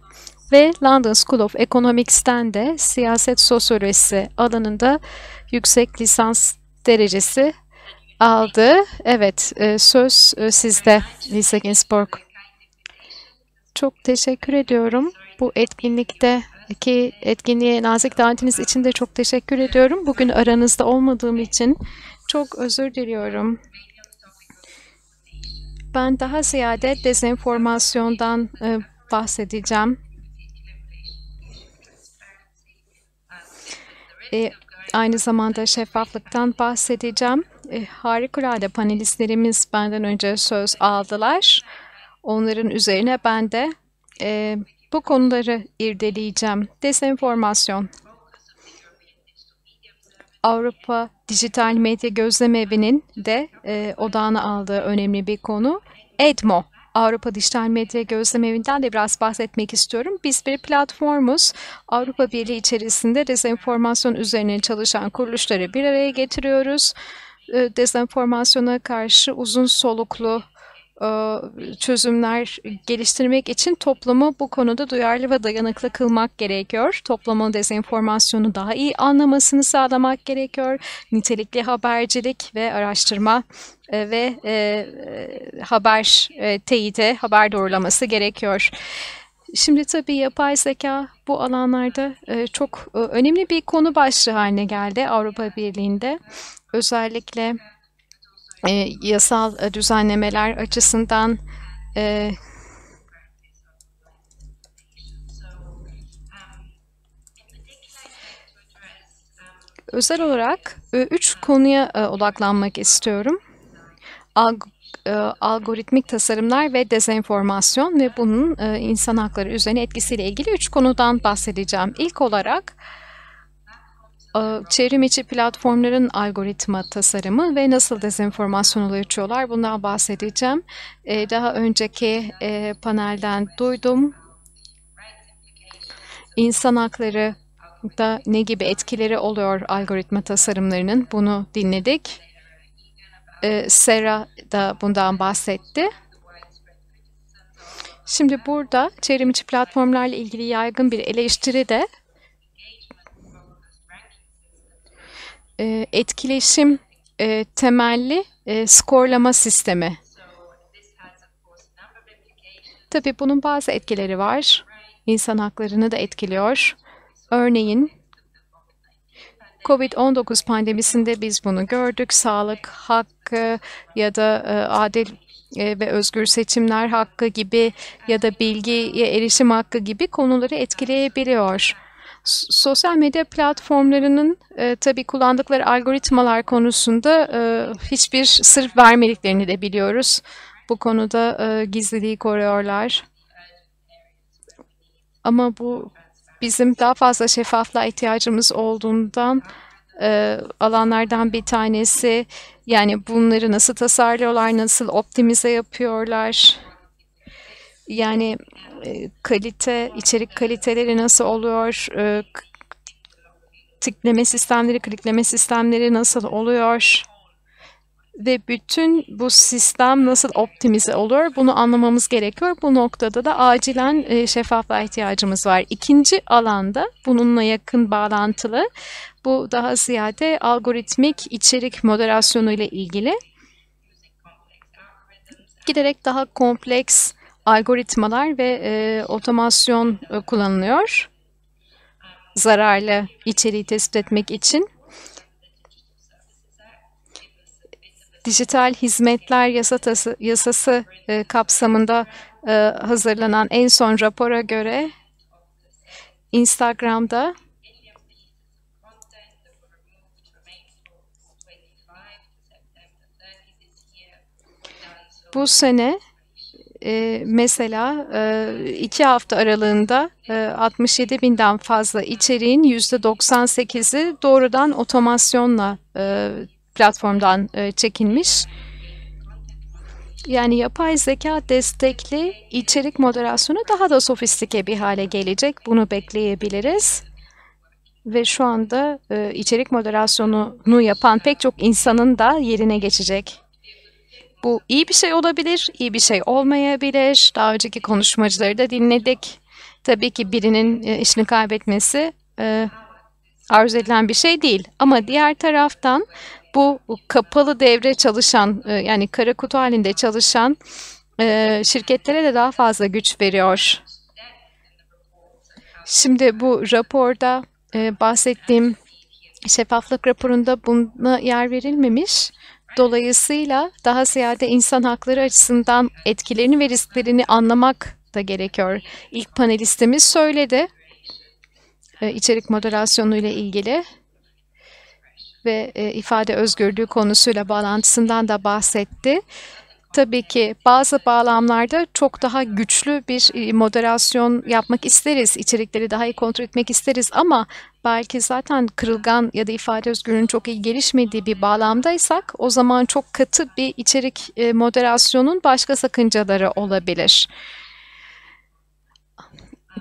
ve London School of Economics'ten de siyaset sosyolojisi alanında yüksek lisans derecesi aldı. Evet, e, söz e, sizde Lisa Ginsburg çok teşekkür ediyorum. Bu etkinlikte ki etkinliğe nazik davetiniz için de çok teşekkür ediyorum. Bugün aranızda olmadığım için çok özür diliyorum. Ben daha ziyade dezenformasyondan e, bahsedeceğim. E, aynı zamanda şeffaflıktan bahsedeceğim. E, harikulade panelistlerimiz benden önce söz aldılar. Onların üzerine ben de e, bu konuları irdeleyeceğim. Desenformasyon, Avrupa Dijital Medya Gözlem Evi'nin de e, odağına aldığı önemli bir konu. EDMO, Avrupa Dijital Medya Gözlem Evi'nden de biraz bahsetmek istiyorum. Biz bir platformuz. Avrupa Birliği içerisinde dezenformasyon üzerine çalışan kuruluşları bir araya getiriyoruz. E, dezenformasyona karşı uzun soluklu e, çözümler geliştirmek için toplumu bu konuda duyarlı ve dayanıklı kılmak gerekiyor. Toplumun dezenformasyonu daha iyi anlamasını sağlamak gerekiyor. Nitelikli habercilik ve araştırma e, ve e, haber e, haber doğrulaması gerekiyor. Şimdi tabii yapay zeka bu alanlarda çok önemli bir konu başlığı haline geldi Avrupa Birliği'nde. Özellikle e, yasal e, düzenlemeler açısından e, özel olarak e, üç konuya e, odaklanmak istiyorum. Alg e, algoritmik tasarımlar ve dezenformasyon ve bunun e, insan hakları üzerine etkisiyle ilgili üç konudan bahsedeceğim. İlk olarak ee, çevrim içi platformların algoritma tasarımı ve nasıl dezenformasyon ulaşıyorlar bundan bahsedeceğim. Ee, daha önceki e, panelden duydum. İnsan hakları da ne gibi etkileri oluyor algoritma tasarımlarının bunu dinledik. Ee, Sera da bundan bahsetti. Şimdi burada çevrim içi platformlarla ilgili yaygın bir eleştiri de e, etkileşim e, temelli e, skorlama sistemi. Tabii bunun bazı etkileri var. İnsan haklarını da etkiliyor. Örneğin COVID-19 pandemisinde biz bunu gördük. Sağlık hakkı ya da e, adil e, ve özgür seçimler hakkı gibi ya da bilgiye erişim hakkı gibi konuları etkileyebiliyor. Sosyal medya platformlarının e, tabii kullandıkları algoritmalar konusunda e, hiçbir sır vermediklerini de biliyoruz. Bu konuda e, gizliliği koruyorlar. Ama bu bizim daha fazla şeffaflığa ihtiyacımız olduğundan e, alanlardan bir tanesi. Yani bunları nasıl tasarlıyorlar, nasıl optimize yapıyorlar yani e, kalite, içerik kaliteleri nasıl oluyor? E, sistemleri, klikleme sistemleri nasıl oluyor? Ve bütün bu sistem nasıl optimize olur? Bunu anlamamız gerekiyor. Bu noktada da acilen e, şeffaflığa ihtiyacımız var. İkinci alanda bununla yakın bağlantılı. Bu daha ziyade algoritmik içerik moderasyonu ile ilgili giderek daha kompleks algoritmalar ve e, otomasyon e, kullanılıyor. Zararlı içeriği tespit etmek için. Dijital Hizmetler Yasası, yasası e, kapsamında e, hazırlanan en son rapora göre Instagram'da bu sene e, mesela e, iki hafta aralığında e, 67 binden fazla içeriğin %98'i doğrudan otomasyonla e, platformdan e, çekilmiş. Yani yapay zeka destekli içerik moderasyonu daha da sofistike bir hale gelecek. Bunu bekleyebiliriz. Ve şu anda e, içerik moderasyonunu yapan pek çok insanın da yerine geçecek. Bu iyi bir şey olabilir, iyi bir şey olmayabilir. Daha önceki konuşmacıları da dinledik. Tabii ki birinin e, işini kaybetmesi e, arzu edilen bir şey değil. Ama diğer taraftan bu kapalı devre çalışan e, yani kara kutu halinde çalışan şirketlere de daha fazla güç veriyor. Şimdi bu raporda bahsettiğim şeffaflık raporunda buna yer verilmemiş Dolayısıyla daha ziyade insan hakları açısından etkilerini ve risklerini anlamak da gerekiyor. İlk panelistimiz söyledi e, içerik moderasyonu ile ilgili ve e, ifade özgürlüğü konusuyla bağlantısından da bahsetti. Tabii ki bazı bağlamlarda çok daha güçlü bir e, moderasyon yapmak isteriz. İçerikleri daha iyi kontrol etmek isteriz ama belki zaten kırılgan ya da ifade özgürlüğünün çok iyi gelişmediği bir bağlamdaysak o zaman çok katı bir içerik e, moderasyonun başka sakıncaları olabilir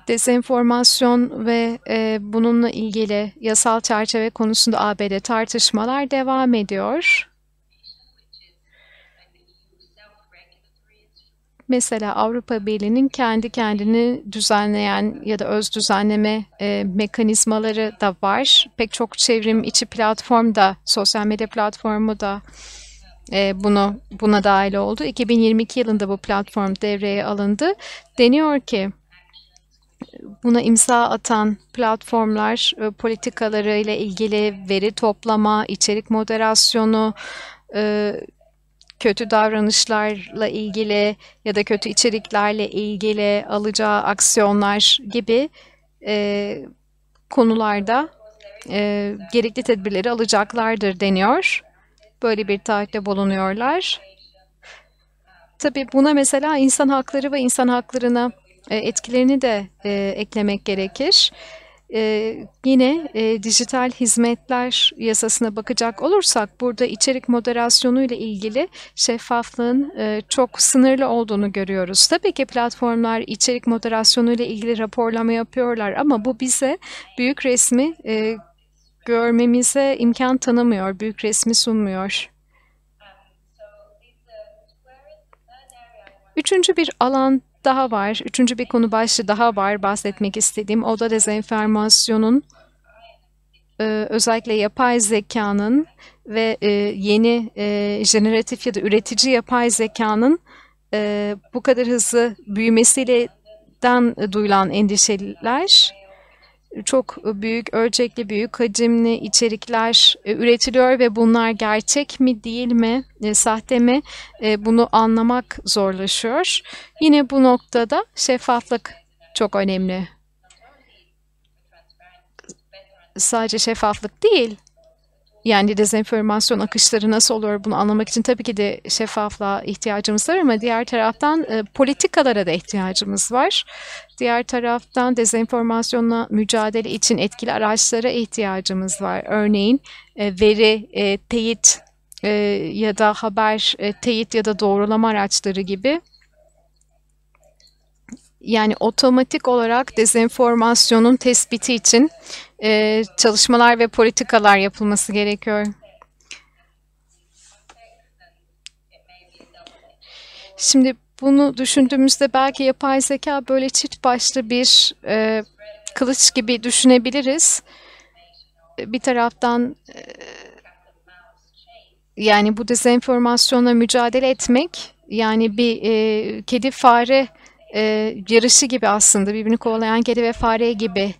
dezenformasyon ve e, bununla ilgili yasal çerçeve konusunda ABD tartışmalar devam ediyor. Mesela Avrupa Birliği'nin kendi kendini düzenleyen ya da öz düzenleme e, mekanizmaları da var. Pek çok çevrim içi platform da, sosyal medya platformu da e, bunu buna dahil oldu. 2022 yılında bu platform devreye alındı. Deniyor ki buna imza atan platformlar e, politikaları ile ilgili veri toplama, içerik moderasyonu, e, kötü davranışlarla ilgili ya da kötü içeriklerle ilgili alacağı aksiyonlar gibi e, konularda e, gerekli tedbirleri alacaklardır deniyor. Böyle bir taahhütte bulunuyorlar. Tabii buna mesela insan hakları ve insan haklarına e, etkilerini de e, eklemek gerekir. Ee, yine e, dijital hizmetler yasasına bakacak olursak burada içerik moderasyonu ile ilgili şeffaflığın e, çok sınırlı olduğunu görüyoruz. Tabii ki platformlar içerik moderasyonu ile ilgili raporlama yapıyorlar ama bu bize büyük resmi e, görmemize imkan tanımıyor, büyük resmi sunmuyor. Üçüncü bir alan daha var. Üçüncü bir konu başlığı daha var bahsetmek istediğim. O da dezenformasyonun e, özellikle yapay zekanın ve e, yeni e, jeneratif ya da üretici yapay zekanın bu kadar hızlı büyümesiyle den duyulan endişeler çok büyük ölçekli, büyük hacimli içerikler e, üretiliyor ve bunlar gerçek mi, değil mi, e, sahte mi e, bunu anlamak zorlaşıyor. Yine bu noktada şeffaflık çok önemli. Sadece şeffaflık değil, yani dezenformasyon akışları nasıl olur? bunu anlamak için tabii ki de şeffaflığa ihtiyacımız var ama diğer taraftan e, politikalara da ihtiyacımız var. Diğer taraftan dezenformasyonla mücadele için etkili araçlara ihtiyacımız var. Örneğin e, veri, e, teyit e, ya da haber e, teyit ya da doğrulama araçları gibi yani otomatik olarak dezenformasyonun tespiti için e, çalışmalar ve politikalar yapılması gerekiyor. Şimdi bunu düşündüğümüzde belki yapay zeka böyle çift başlı bir e, kılıç gibi düşünebiliriz. Ee, bir taraftan e, yani bu dezenformasyonla mücadele etmek yani bir e, kedi fare e, yarışı gibi aslında birbirini kovalayan kedi ve fare gibi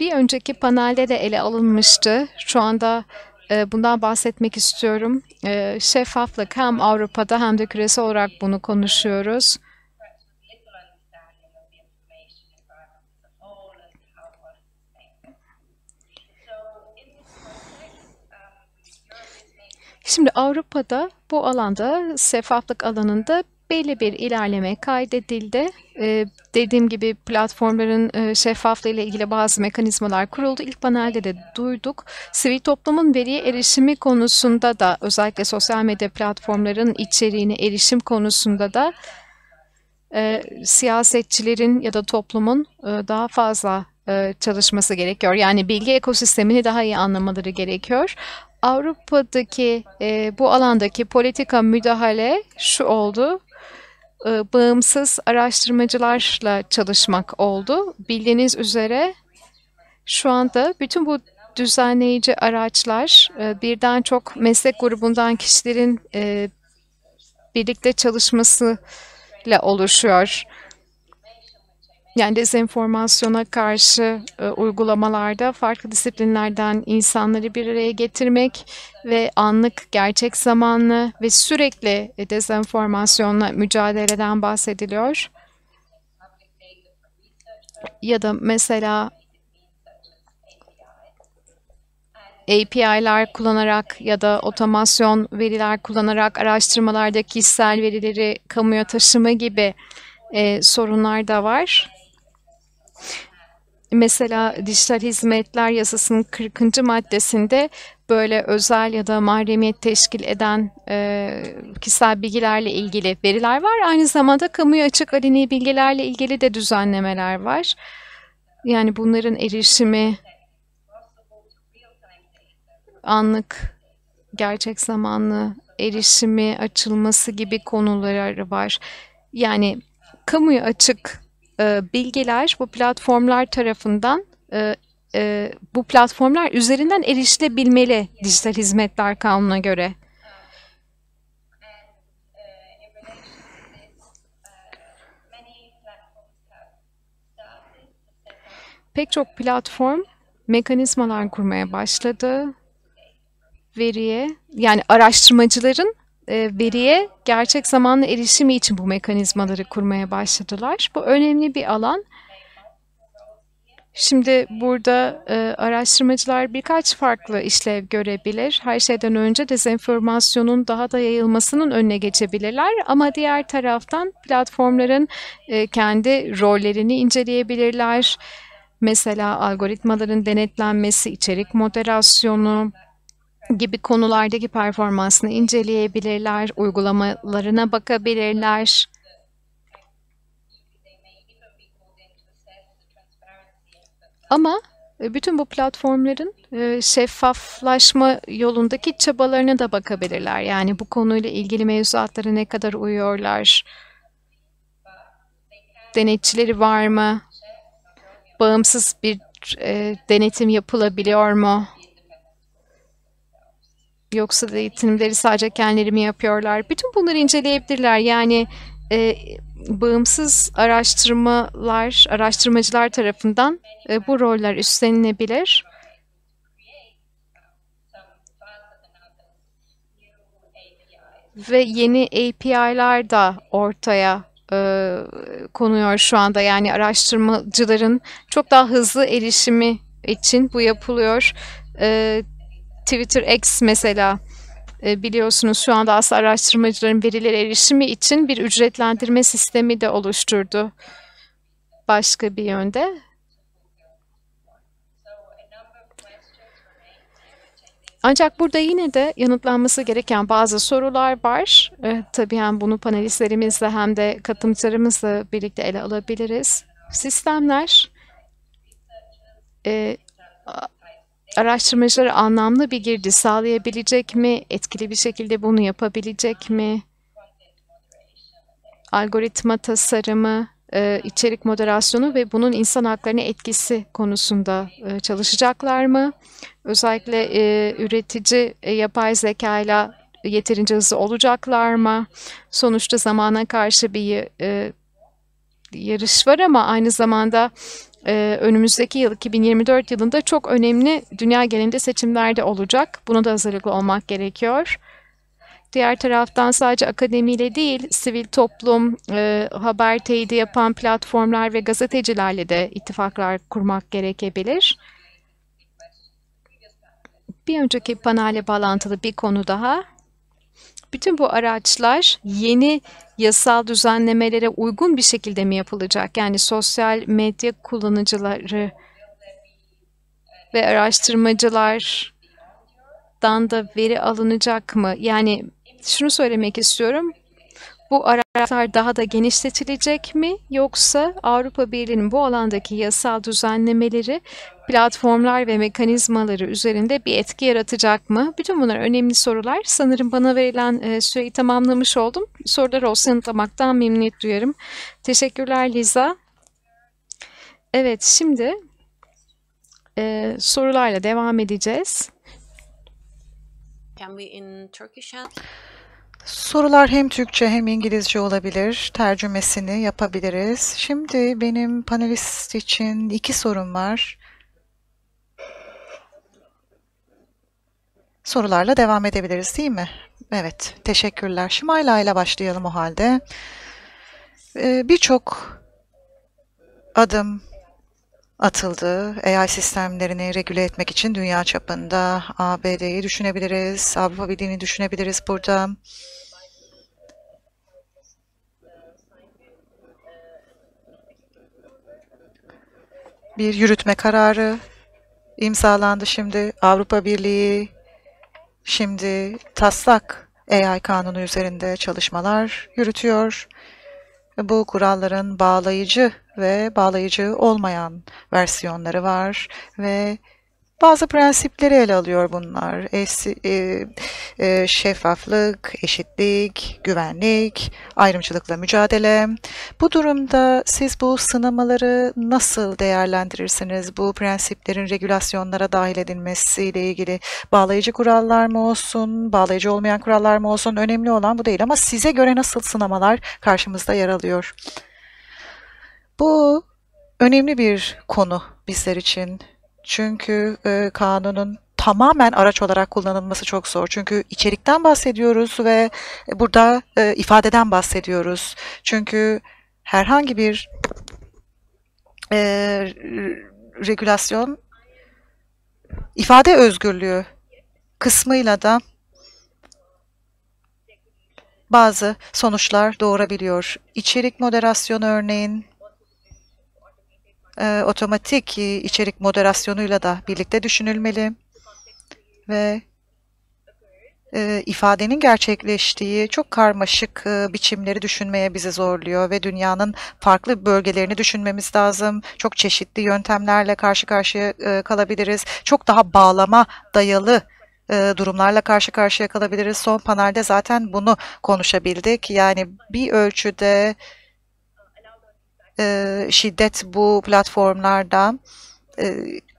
Bir önceki panelde de ele alınmıştı. Şu anda e, bundan bahsetmek istiyorum. E, şeffaflık hem Avrupa'da hem de küresel olarak bunu konuşuyoruz. Şimdi Avrupa'da bu alanda, sefaflık alanında belli bir ilerleme kaydedildi. Ee, dediğim gibi platformların e, şeffaflığı ile ilgili bazı mekanizmalar kuruldu. İlk panelde de duyduk. Sivil toplumun veriye erişimi konusunda da özellikle sosyal medya platformların içeriğine erişim konusunda da e, siyasetçilerin ya da toplumun e, daha fazla e, çalışması gerekiyor. Yani bilgi ekosistemini daha iyi anlamaları gerekiyor. Avrupa'daki e, bu alandaki politika müdahale şu oldu e, bağımsız araştırmacılarla çalışmak oldu. Bildiğiniz üzere şu anda bütün bu düzenleyici araçlar e, birden çok meslek grubundan kişilerin e, birlikte çalışmasıyla oluşuyor. Yani dezenformasyona karşı e, uygulamalarda farklı disiplinlerden insanları bir araya getirmek ve anlık, gerçek zamanlı ve sürekli e, dezenformasyonla mücadeleden bahsediliyor. Ya da mesela API'ler kullanarak ya da otomasyon veriler kullanarak araştırmalarda kişisel verileri kamuya taşıma gibi e, sorunlar da var. Mesela dijital hizmetler yasasının 40. maddesinde böyle özel ya da mahremiyet teşkil eden e, kişisel bilgilerle ilgili veriler var. Aynı zamanda kamuya açık aleni bilgilerle ilgili de düzenlemeler var. Yani bunların erişimi anlık, gerçek zamanlı erişimi açılması gibi konuları var. Yani kamuya açık e, bilgiler bu platformlar tarafından e, e, bu platformlar üzerinden erişilebilmeli dijital hizmetler kanununa göre. Pek çok platform mekanizmalar kurmaya başladı. Veriye yani araştırmacıların e, veriye gerçek zamanlı erişimi için bu mekanizmaları kurmaya başladılar. Bu önemli bir alan. Şimdi burada e, araştırmacılar birkaç farklı işlev görebilir. Her şeyden önce dezenformasyonun daha da yayılmasının önüne geçebilirler. Ama diğer taraftan platformların e, kendi rollerini inceleyebilirler. Mesela algoritmaların denetlenmesi, içerik moderasyonu, gibi konulardaki performansını inceleyebilirler, uygulamalarına bakabilirler. Ama e, bütün bu platformların e, şeffaflaşma yolundaki çabalarına da bakabilirler. Yani bu konuyla ilgili mevzuatları ne kadar uyuyorlar, denetçileri var mı, bağımsız bir e, denetim yapılabiliyor mu? Yoksa da eğitimleri sadece kendileri mi yapıyorlar? Bütün bunları inceleyebilirler. Yani e, bağımsız araştırmalar, araştırmacılar tarafından e, bu roller üstlenilebilir. Ve yeni API'lar da ortaya e, konuyor şu anda. Yani araştırmacıların çok daha hızlı erişimi için bu yapılıyor. E, Twitter X mesela e, biliyorsunuz şu anda aslında araştırmacıların veriler erişimi için bir ücretlendirme sistemi de oluşturdu başka bir yönde. Ancak burada yine de yanıtlanması gereken bazı sorular var. E, tabii hem bunu panelistlerimizle hem de katılımcılarımızla birlikte ele alabiliriz. Sistemler e, araştırmacılara anlamlı bir girdi sağlayabilecek mi? Etkili bir şekilde bunu yapabilecek mi? Algoritma tasarımı, e, içerik moderasyonu ve bunun insan haklarına etkisi konusunda e, çalışacaklar mı? Özellikle e, üretici yapay zeka ile yeterince hızlı olacaklar mı? Sonuçta zamana karşı bir yarış var ama aynı zamanda e, önümüzdeki yıl 2024 yılında çok önemli dünya genelinde seçimlerde olacak. Buna da hazırlıklı olmak gerekiyor. Diğer taraftan sadece akademiyle değil, sivil toplum, e, haber teyidi yapan platformlar ve gazetecilerle de ittifaklar kurmak gerekebilir. Bir önceki panelle bağlantılı bir konu daha. Bütün bu araçlar yeni yasal düzenlemelere uygun bir şekilde mi yapılacak? Yani sosyal medya kullanıcıları ve araştırmacılardan da veri alınacak mı? Yani şunu söylemek istiyorum. Bu araçlar daha da genişletilecek mi yoksa Avrupa Birliği'nin bu alandaki yasal düzenlemeleri platformlar ve mekanizmaları üzerinde bir etki yaratacak mı? Bütün bunlar önemli sorular. Sanırım bana verilen e, süreyi tamamlamış oldum. Sorular olsa yanıtlamaktan memnuniyet duyarım. Teşekkürler Liza. Evet şimdi e, sorularla devam edeceğiz. Can we in Turkish? Sorular hem Türkçe hem İngilizce olabilir. Tercümesini yapabiliriz. Şimdi benim panelist için iki sorum var. sorularla devam edebiliriz değil mi? Evet, teşekkürler. Şimayla ile başlayalım o halde. Ee, Birçok adım atıldı. AI sistemlerini regüle etmek için dünya çapında ABD'yi düşünebiliriz, Avrupa Birliği'ni düşünebiliriz burada. Bir yürütme kararı imzalandı şimdi. Avrupa Birliği Şimdi taslak AI kanunu üzerinde çalışmalar yürütüyor. Bu kuralların bağlayıcı ve bağlayıcı olmayan versiyonları var ve bazı prensipleri ele alıyor bunlar. Es, e, e, şeffaflık, eşitlik, güvenlik, ayrımcılıkla mücadele. Bu durumda siz bu sınamaları nasıl değerlendirirsiniz? Bu prensiplerin regülasyonlara dahil edilmesiyle ilgili bağlayıcı kurallar mı olsun, bağlayıcı olmayan kurallar mı olsun? Önemli olan bu değil ama size göre nasıl sınamalar karşımızda yer alıyor? Bu önemli bir konu bizler için. Çünkü e, kanunun tamamen araç olarak kullanılması çok zor. Çünkü içerikten bahsediyoruz ve burada e, ifadeden bahsediyoruz. Çünkü herhangi bir e, regülasyon ifade özgürlüğü kısmıyla da bazı sonuçlar doğurabiliyor. İçerik moderasyonu örneğin e, otomatik e, içerik moderasyonuyla da birlikte düşünülmeli ve e, ifadenin gerçekleştiği çok karmaşık e, biçimleri düşünmeye bizi zorluyor ve dünyanın farklı bölgelerini düşünmemiz lazım. Çok çeşitli yöntemlerle karşı karşıya e, kalabiliriz. Çok daha bağlama dayalı e, durumlarla karşı karşıya kalabiliriz. Son panelde zaten bunu konuşabildik. Yani bir ölçüde şiddet bu platformlarda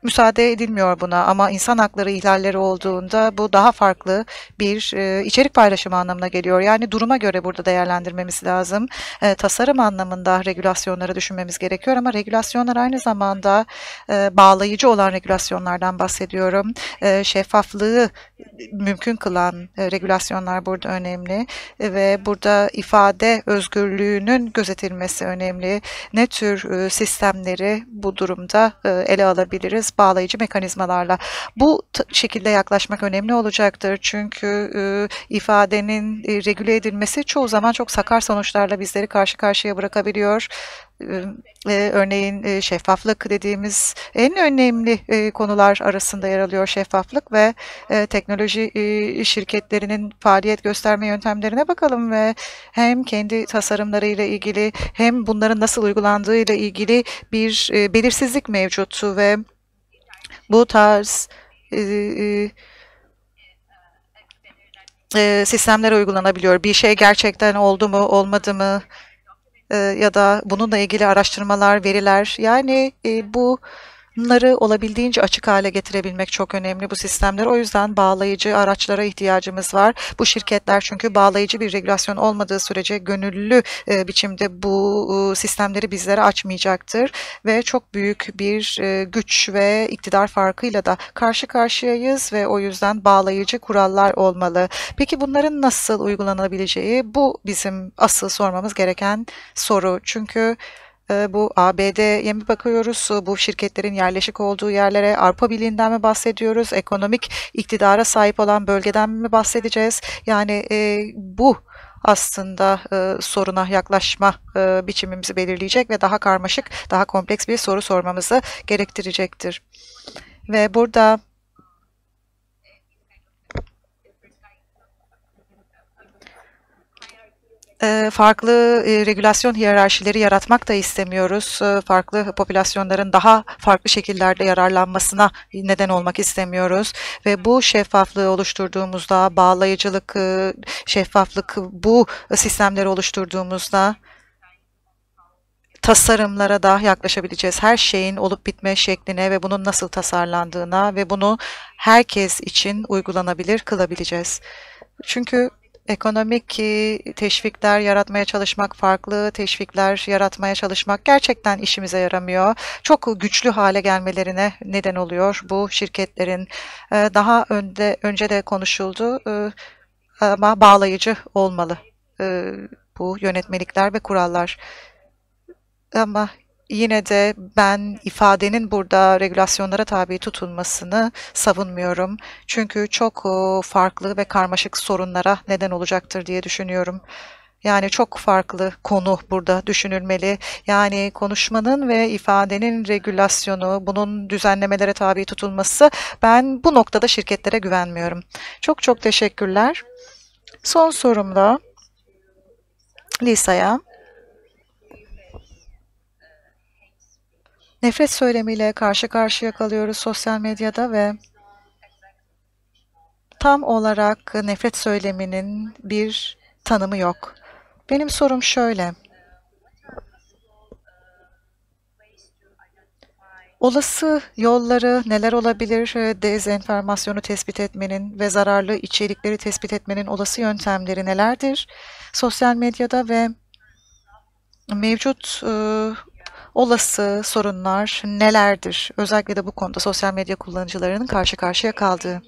müsaade edilmiyor buna ama insan hakları ihlalleri olduğunda bu daha farklı bir e, içerik paylaşımı anlamına geliyor. Yani duruma göre burada değerlendirmemiz lazım. E, tasarım anlamında regülasyonları düşünmemiz gerekiyor ama regülasyonlar aynı zamanda e, bağlayıcı olan regülasyonlardan bahsediyorum. E, şeffaflığı mümkün kılan e, regülasyonlar burada önemli e, ve burada ifade özgürlüğünün gözetilmesi önemli. Ne tür e, sistemleri bu durumda e, ele alabiliriz? bağlayıcı mekanizmalarla. Bu şekilde yaklaşmak önemli olacaktır. Çünkü e, ifadenin e, regüle edilmesi çoğu zaman çok sakar sonuçlarla bizleri karşı karşıya bırakabiliyor e, e, örneğin e, şeffaflık dediğimiz en önemli e, konular arasında yer alıyor şeffaflık ve e, teknoloji e, şirketlerinin faaliyet gösterme yöntemlerine bakalım ve hem kendi tasarımlarıyla ilgili hem bunların nasıl uygulandığıyla ilgili bir e, belirsizlik mevcutu ve bu tarz e, e, e sistemlere uygulanabiliyor. Bir şey gerçekten oldu mu, olmadı mı e, ya da bununla ilgili araştırmalar, veriler yani e, bu bunları olabildiğince açık hale getirebilmek çok önemli bu sistemler. O yüzden bağlayıcı araçlara ihtiyacımız var. Bu şirketler çünkü bağlayıcı bir regülasyon olmadığı sürece gönüllü e, biçimde bu e, sistemleri bizlere açmayacaktır ve çok büyük bir e, güç ve iktidar farkıyla da karşı karşıyayız ve o yüzden bağlayıcı kurallar olmalı. Peki bunların nasıl uygulanabileceği bu bizim asıl sormamız gereken soru. Çünkü ee, bu ABD'ye mi bakıyoruz? Ee, bu şirketlerin yerleşik olduğu yerlere Avrupa Birliği'nden mi bahsediyoruz? Ekonomik iktidara sahip olan bölgeden mi bahsedeceğiz? Yani e, bu aslında e, soruna yaklaşma e, biçimimizi belirleyecek ve daha karmaşık, daha kompleks bir soru sormamızı gerektirecektir. Ve burada Ee, farklı e, regülasyon hiyerarşileri yaratmak da istemiyoruz. Ee, farklı popülasyonların daha farklı şekillerde yararlanmasına neden olmak istemiyoruz. Ve bu şeffaflığı oluşturduğumuzda, bağlayıcılık, e, şeffaflık bu sistemleri oluşturduğumuzda tasarımlara da yaklaşabileceğiz. Her şeyin olup bitme şekline ve bunun nasıl tasarlandığına ve bunu herkes için uygulanabilir kılabileceğiz. Çünkü ekonomik e, teşvikler yaratmaya çalışmak, farklı teşvikler yaratmaya çalışmak gerçekten işimize yaramıyor. Çok güçlü hale gelmelerine neden oluyor bu şirketlerin. E, daha önde önce de konuşuldu e, ama bağlayıcı olmalı bu yönetmelikler ve kurallar. Ama yine de ben ifadenin burada regülasyonlara tabi tutulmasını savunmuyorum. Çünkü çok farklı ve karmaşık sorunlara neden olacaktır diye düşünüyorum. Yani çok farklı konu burada düşünülmeli. Yani konuşmanın ve ifadenin regülasyonu, bunun düzenlemelere tabi tutulması ben bu noktada şirketlere güvenmiyorum. Çok çok teşekkürler. Son sorumda Lisa'ya nefret söylemiyle karşı karşıya kalıyoruz sosyal medyada ve tam olarak nefret söyleminin bir tanımı yok. Benim sorum şöyle. Olası yolları neler olabilir dezenformasyonu tespit etmenin ve zararlı içerikleri tespit etmenin olası yöntemleri nelerdir? Sosyal medyada ve mevcut ıı, olası sorunlar nelerdir? Özellikle de bu konuda sosyal medya kullanıcılarının karşı karşıya kaldığı.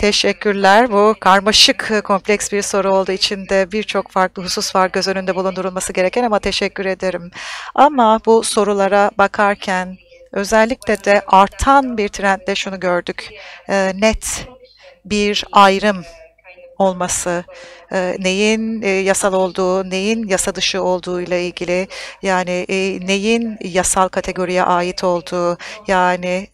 Teşekkürler. Bu karmaşık, e, kompleks bir soru olduğu için de birçok farklı husus var göz önünde bulundurulması gereken ama teşekkür ederim. Ama bu sorulara bakarken özellikle de artan bir trendde şunu gördük. E, net bir ayrım olması, e, neyin e, yasal olduğu, neyin yasa dışı olduğu ile ilgili yani e, neyin yasal kategoriye ait olduğu yani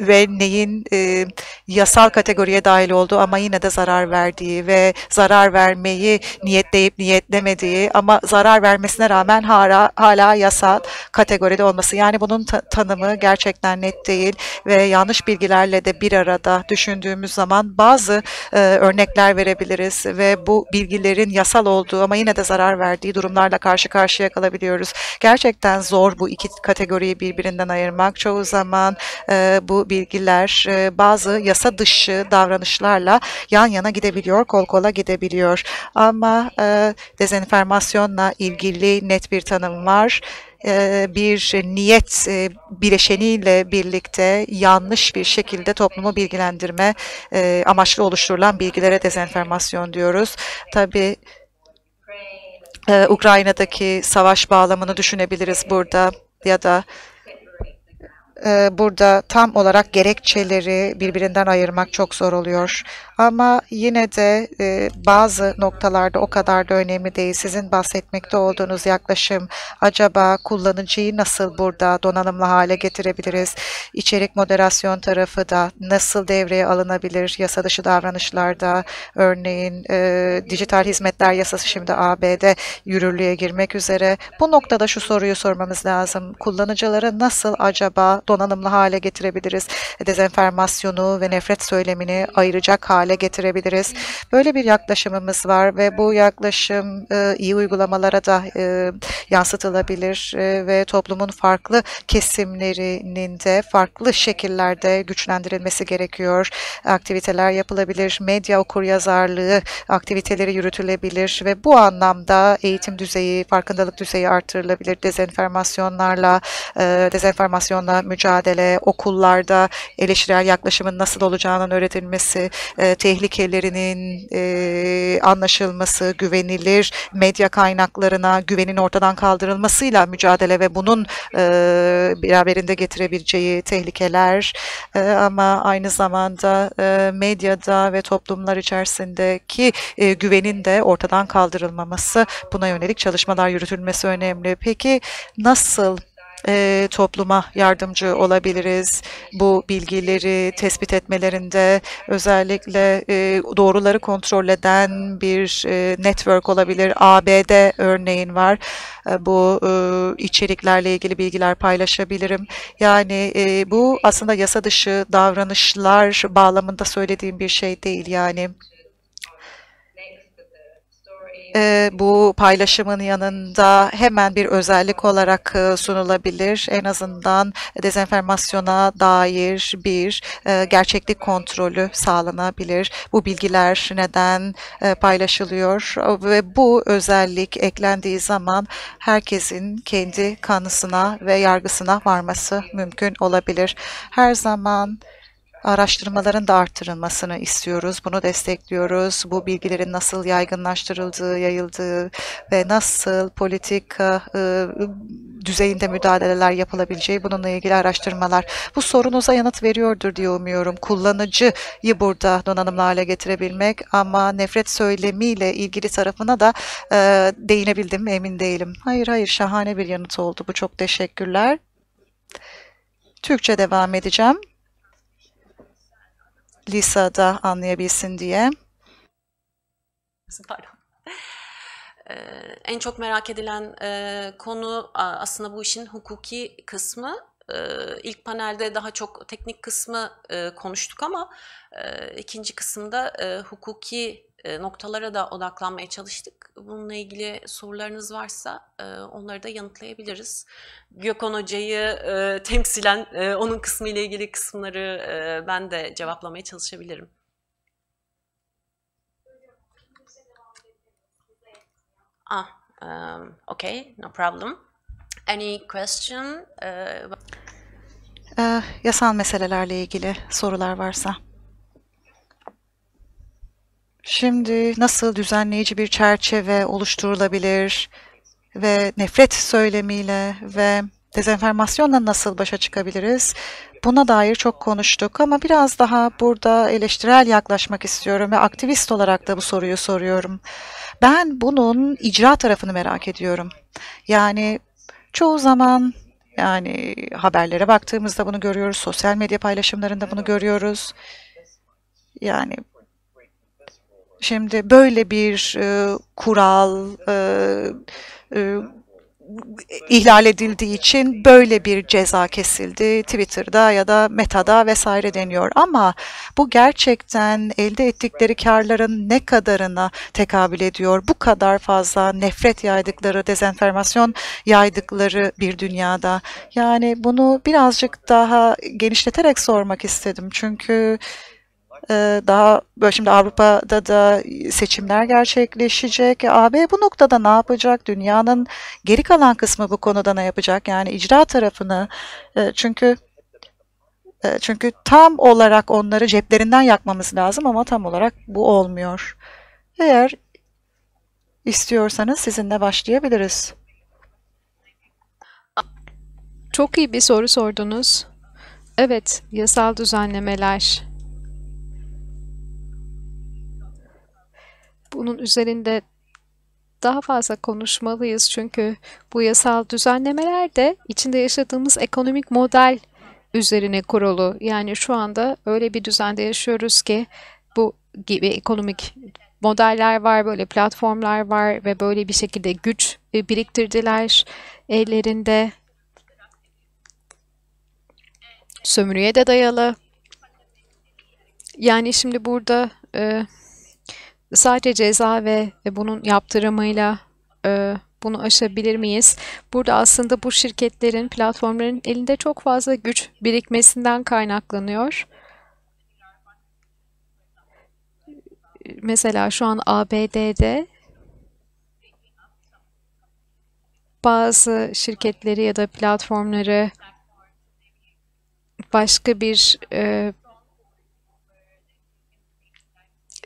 ve neyin e, yasal kategoriye dahil olduğu ama yine de zarar verdiği ve zarar vermeyi niyetleyip niyetlemediği ama zarar vermesine rağmen hala, hala yasal kategoride olması. Yani bunun ta tanımı gerçekten net değil ve yanlış bilgilerle de bir arada düşündüğümüz zaman bazı e, örnekler verebiliriz ve bu bilgilerin yasal olduğu ama yine de zarar verdiği durumlarla karşı karşıya kalabiliyoruz. Gerçekten zor bu iki kategoriyi birbirinden ayırmak. Çoğu zaman ee, bu bilgiler e, bazı yasa dışı davranışlarla yan yana gidebiliyor, kol kola gidebiliyor. Ama e, dezenformasyonla ilgili net bir tanım var e, bir niyet e, bileşeniyle birlikte yanlış bir şekilde toplumu bilgilendirme amaçlı oluşturulan bilgilere dezenformasyon diyoruz. tabi Ukrayna'daki savaş bağlamını düşünebiliriz burada ya da ee, burada tam olarak gerekçeleri birbirinden ayırmak çok zor oluyor. Ama yine de e, bazı noktalarda o kadar da önemli değil. Sizin bahsetmekte olduğunuz yaklaşım acaba kullanıcıyı nasıl burada donanımlı hale getirebiliriz? İçerik moderasyon tarafı da nasıl devreye alınabilir yasa dışı davranışlarda? Örneğin e, dijital hizmetler yasası şimdi AB'de yürürlüğe girmek üzere. Bu noktada şu soruyu sormamız lazım. Kullanıcılara nasıl acaba donanımlı hale getirebiliriz. Dezenformasyonu ve nefret söylemini ayıracak hale getirebiliriz. Böyle bir yaklaşımımız var ve bu yaklaşım e, iyi uygulamalara da e, yansıtılabilir e, ve toplumun farklı kesimlerinin de farklı şekillerde güçlendirilmesi gerekiyor. Aktiviteler yapılabilir, medya okuryazarlığı aktiviteleri yürütülebilir ve bu anlamda eğitim düzeyi, farkındalık düzeyi artırılabilir. Dezenformasyonlarla, dezenformasyonla mücadele mücadele, okullarda eleştirel yaklaşımın nasıl olacağının öğretilmesi, e, tehlikelerinin e, anlaşılması, güvenilir medya kaynaklarına güvenin ortadan kaldırılmasıyla mücadele ve bunun e, beraberinde getirebileceği tehlikeler e, ama aynı zamanda e, medyada ve toplumlar içerisindeki e, güvenin de ortadan kaldırılmaması buna yönelik çalışmalar yürütülmesi önemli. Peki nasıl e, topluma yardımcı olabiliriz. Bu bilgileri tespit etmelerinde özellikle e, doğruları kontrol eden bir e, network olabilir. ABD örneğin var. E, bu e, içeriklerle ilgili bilgiler paylaşabilirim. Yani e, bu aslında yasa dışı davranışlar bağlamında söylediğim bir şey değil yani e, bu paylaşımın yanında hemen bir özellik olarak e, sunulabilir. En azından dezenformasyona dair bir e, gerçeklik kontrolü sağlanabilir. Bu bilgiler neden e, paylaşılıyor ve bu özellik eklendiği zaman herkesin kendi kanısına ve yargısına varması mümkün olabilir. Her zaman Araştırmaların da artırılmasını istiyoruz. Bunu destekliyoruz. Bu bilgilerin nasıl yaygınlaştırıldığı, yayıldığı ve nasıl politika e, düzeyinde müdahaleler yapılabileceği bununla ilgili araştırmalar. Bu sorunuza yanıt veriyordur diye umuyorum. Kullanıcıyı burada donanımlı hale getirebilmek ama nefret söylemiyle ilgili tarafına da e, değinebildim emin değilim. Hayır hayır şahane bir yanıt oldu. Bu çok teşekkürler. Türkçe devam edeceğim. Lisa da anlayabilsin diye. Pardon. Ee, en çok merak edilen e, konu aslında bu işin hukuki kısmı. Ee, ilk panelde daha çok teknik kısmı e, konuştuk ama ikinci kısımda hukuki noktalara da odaklanmaya çalıştık. Bununla ilgili sorularınız varsa onları da yanıtlayabiliriz. Gökhan Hoca'yı temsilen onun kısmı ile ilgili kısımları ben de cevaplamaya çalışabilirim. Ah, um, okay, no problem. Any question? Uh, yasal meselelerle ilgili sorular varsa. Şimdi nasıl düzenleyici bir çerçeve oluşturulabilir ve nefret söylemiyle ve dezenformasyonla nasıl başa çıkabiliriz? Buna dair çok konuştuk ama biraz daha burada eleştirel yaklaşmak istiyorum ve aktivist olarak da bu soruyu soruyorum. Ben bunun icra tarafını merak ediyorum. Yani çoğu zaman yani haberlere baktığımızda bunu görüyoruz, sosyal medya paylaşımlarında bunu görüyoruz. Yani Şimdi böyle bir e, kural e, e, ihlal edildiği için böyle bir ceza kesildi Twitter'da ya da Meta'da vesaire deniyor. Ama bu gerçekten elde ettikleri karların ne kadarına tekabül ediyor? Bu kadar fazla nefret yaydıkları, dezenformasyon yaydıkları bir dünyada. Yani bunu birazcık daha genişleterek sormak istedim. Çünkü ee, daha böyle şimdi Avrupa'da da seçimler gerçekleşecek. E, AB bu noktada ne yapacak? Dünyanın geri kalan kısmı bu konuda ne yapacak? Yani icra tarafını e, çünkü e, çünkü tam olarak onları ceplerinden yakmamız lazım ama tam olarak bu olmuyor. Eğer istiyorsanız sizinle başlayabiliriz. Çok iyi bir soru sordunuz. Evet, yasal düzenlemeler bunun üzerinde daha fazla konuşmalıyız çünkü bu yasal düzenlemeler de içinde yaşadığımız ekonomik model üzerine kurulu. Yani şu anda öyle bir düzende yaşıyoruz ki bu gibi ekonomik modeller var, böyle platformlar var ve böyle bir şekilde güç e, biriktirdiler ellerinde. Sömürüye de dayalı. Yani şimdi burada e, sadece ceza ve bunun yaptırımıyla e, bunu aşabilir miyiz? Burada aslında bu şirketlerin, platformların elinde çok fazla güç birikmesinden kaynaklanıyor. Mesela şu an ABD'de bazı şirketleri ya da platformları başka bir e,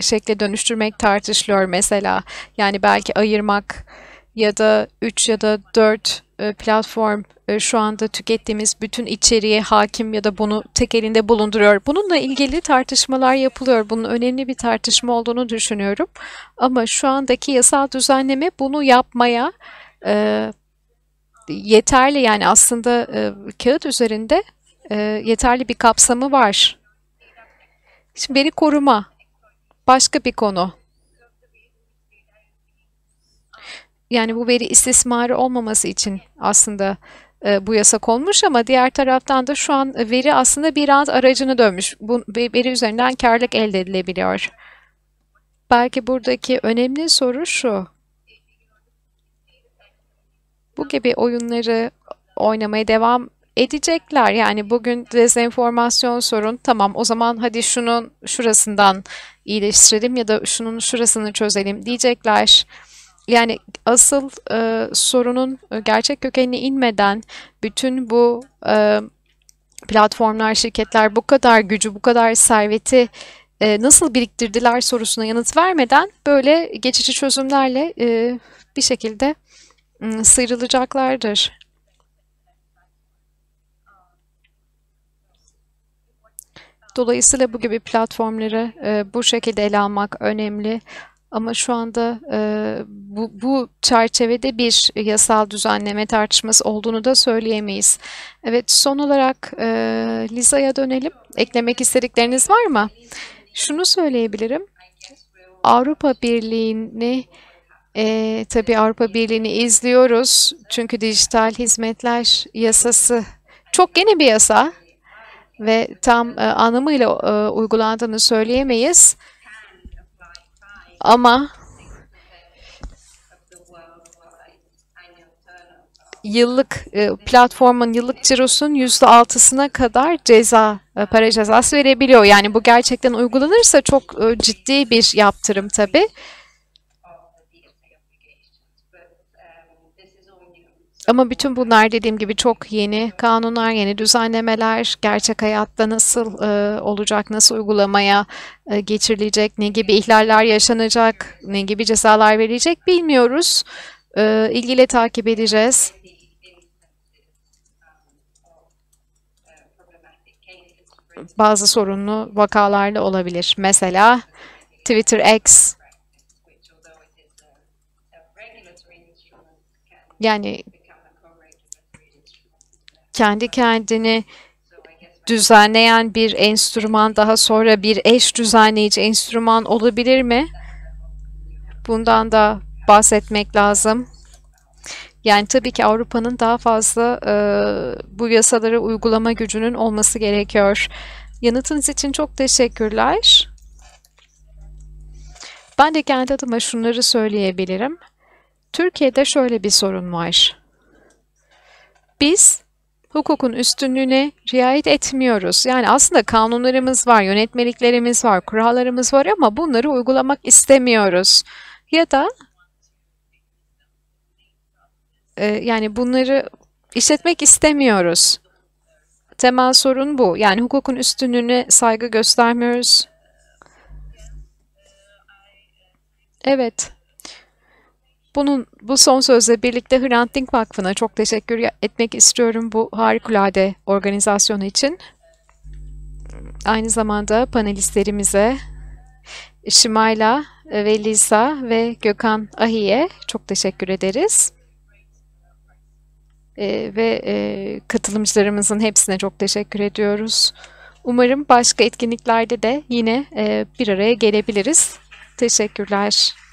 şekle dönüştürmek tartışılıyor mesela. Yani belki ayırmak ya da 3 ya da 4 e, platform e, şu anda tükettiğimiz bütün içeriğe hakim ya da bunu tek elinde bulunduruyor. Bununla ilgili tartışmalar yapılıyor. Bunun önemli bir tartışma olduğunu düşünüyorum. Ama şu andaki yasal düzenleme bunu yapmaya e, yeterli yani aslında e, kağıt üzerinde e, yeterli bir kapsamı var. Şimdi beni koruma başka bir konu. Yani bu veri istismarı olmaması için aslında e, bu yasak olmuş ama diğer taraftan da şu an veri aslında biraz aracını dönmüş. Bu veri üzerinden karlık elde edilebiliyor. Belki buradaki önemli soru şu. Bu gibi oyunları oynamaya devam edecekler. Yani bugün dezenformasyon sorun tamam o zaman hadi şunun şurasından iyileştirelim ya da şunun şurasını çözelim diyecekler. Yani asıl e, sorunun gerçek kökenine inmeden bütün bu e, platformlar, şirketler bu kadar gücü, bu kadar serveti e, nasıl biriktirdiler sorusuna yanıt vermeden böyle geçici çözümlerle e, bir şekilde e, sıyrılacaklardır. Dolayısıyla bu gibi platformları e, bu şekilde ele almak önemli. Ama şu anda e, bu, bu çerçevede bir yasal düzenleme tartışması olduğunu da söyleyemeyiz. Evet, son olarak e, Liza'ya dönelim. Eklemek istedikleriniz var mı? Şunu söyleyebilirim. Avrupa Birliği'ni e, tabii Avrupa Birliği'ni izliyoruz. Çünkü dijital hizmetler yasası çok yeni bir yasa ve tam e, anlamıyla e, uygulandığını söyleyemeyiz. Ama yıllık e, platformun yıllık cirosun yüzde altısına kadar ceza e, para cezası verebiliyor. Yani bu gerçekten uygulanırsa çok e, ciddi bir yaptırım tabii. Ama bütün bunlar dediğim gibi çok yeni kanunlar, yeni düzenlemeler, gerçek hayatta nasıl e, olacak, nasıl uygulamaya e, geçirilecek, ne gibi ihlaller yaşanacak, ne gibi cezalar verilecek bilmiyoruz. E, ilgili takip edeceğiz. Bazı sorunlu vakalarla olabilir. Mesela Twitter X yani kendi kendini düzenleyen bir enstrüman daha sonra bir eş düzenleyici enstrüman olabilir mi? Bundan da bahsetmek lazım. Yani tabii ki Avrupa'nın daha fazla e, bu yasalara uygulama gücünün olması gerekiyor. Yanıtınız için çok teşekkürler. Ben de kendi adıma şunları söyleyebilirim. Türkiye'de şöyle bir sorun var. Biz hukukun üstünlüğüne riayet etmiyoruz. Yani aslında kanunlarımız var, yönetmeliklerimiz var, kurallarımız var ama bunları uygulamak istemiyoruz. Ya da e, yani bunları işletmek istemiyoruz. Temel sorun bu. Yani hukukun üstünlüğüne saygı göstermiyoruz. Evet. Bunun bu son sözle birlikte Hrant Dink Vakfı'na çok teşekkür etmek istiyorum bu harikulade organizasyon için. Aynı zamanda panelistlerimize Şimayla e, ve Lisa ve Gökhan Ahi'ye çok teşekkür ederiz. E, ve e, katılımcılarımızın hepsine çok teşekkür ediyoruz. Umarım başka etkinliklerde de yine e, bir araya gelebiliriz. Teşekkürler.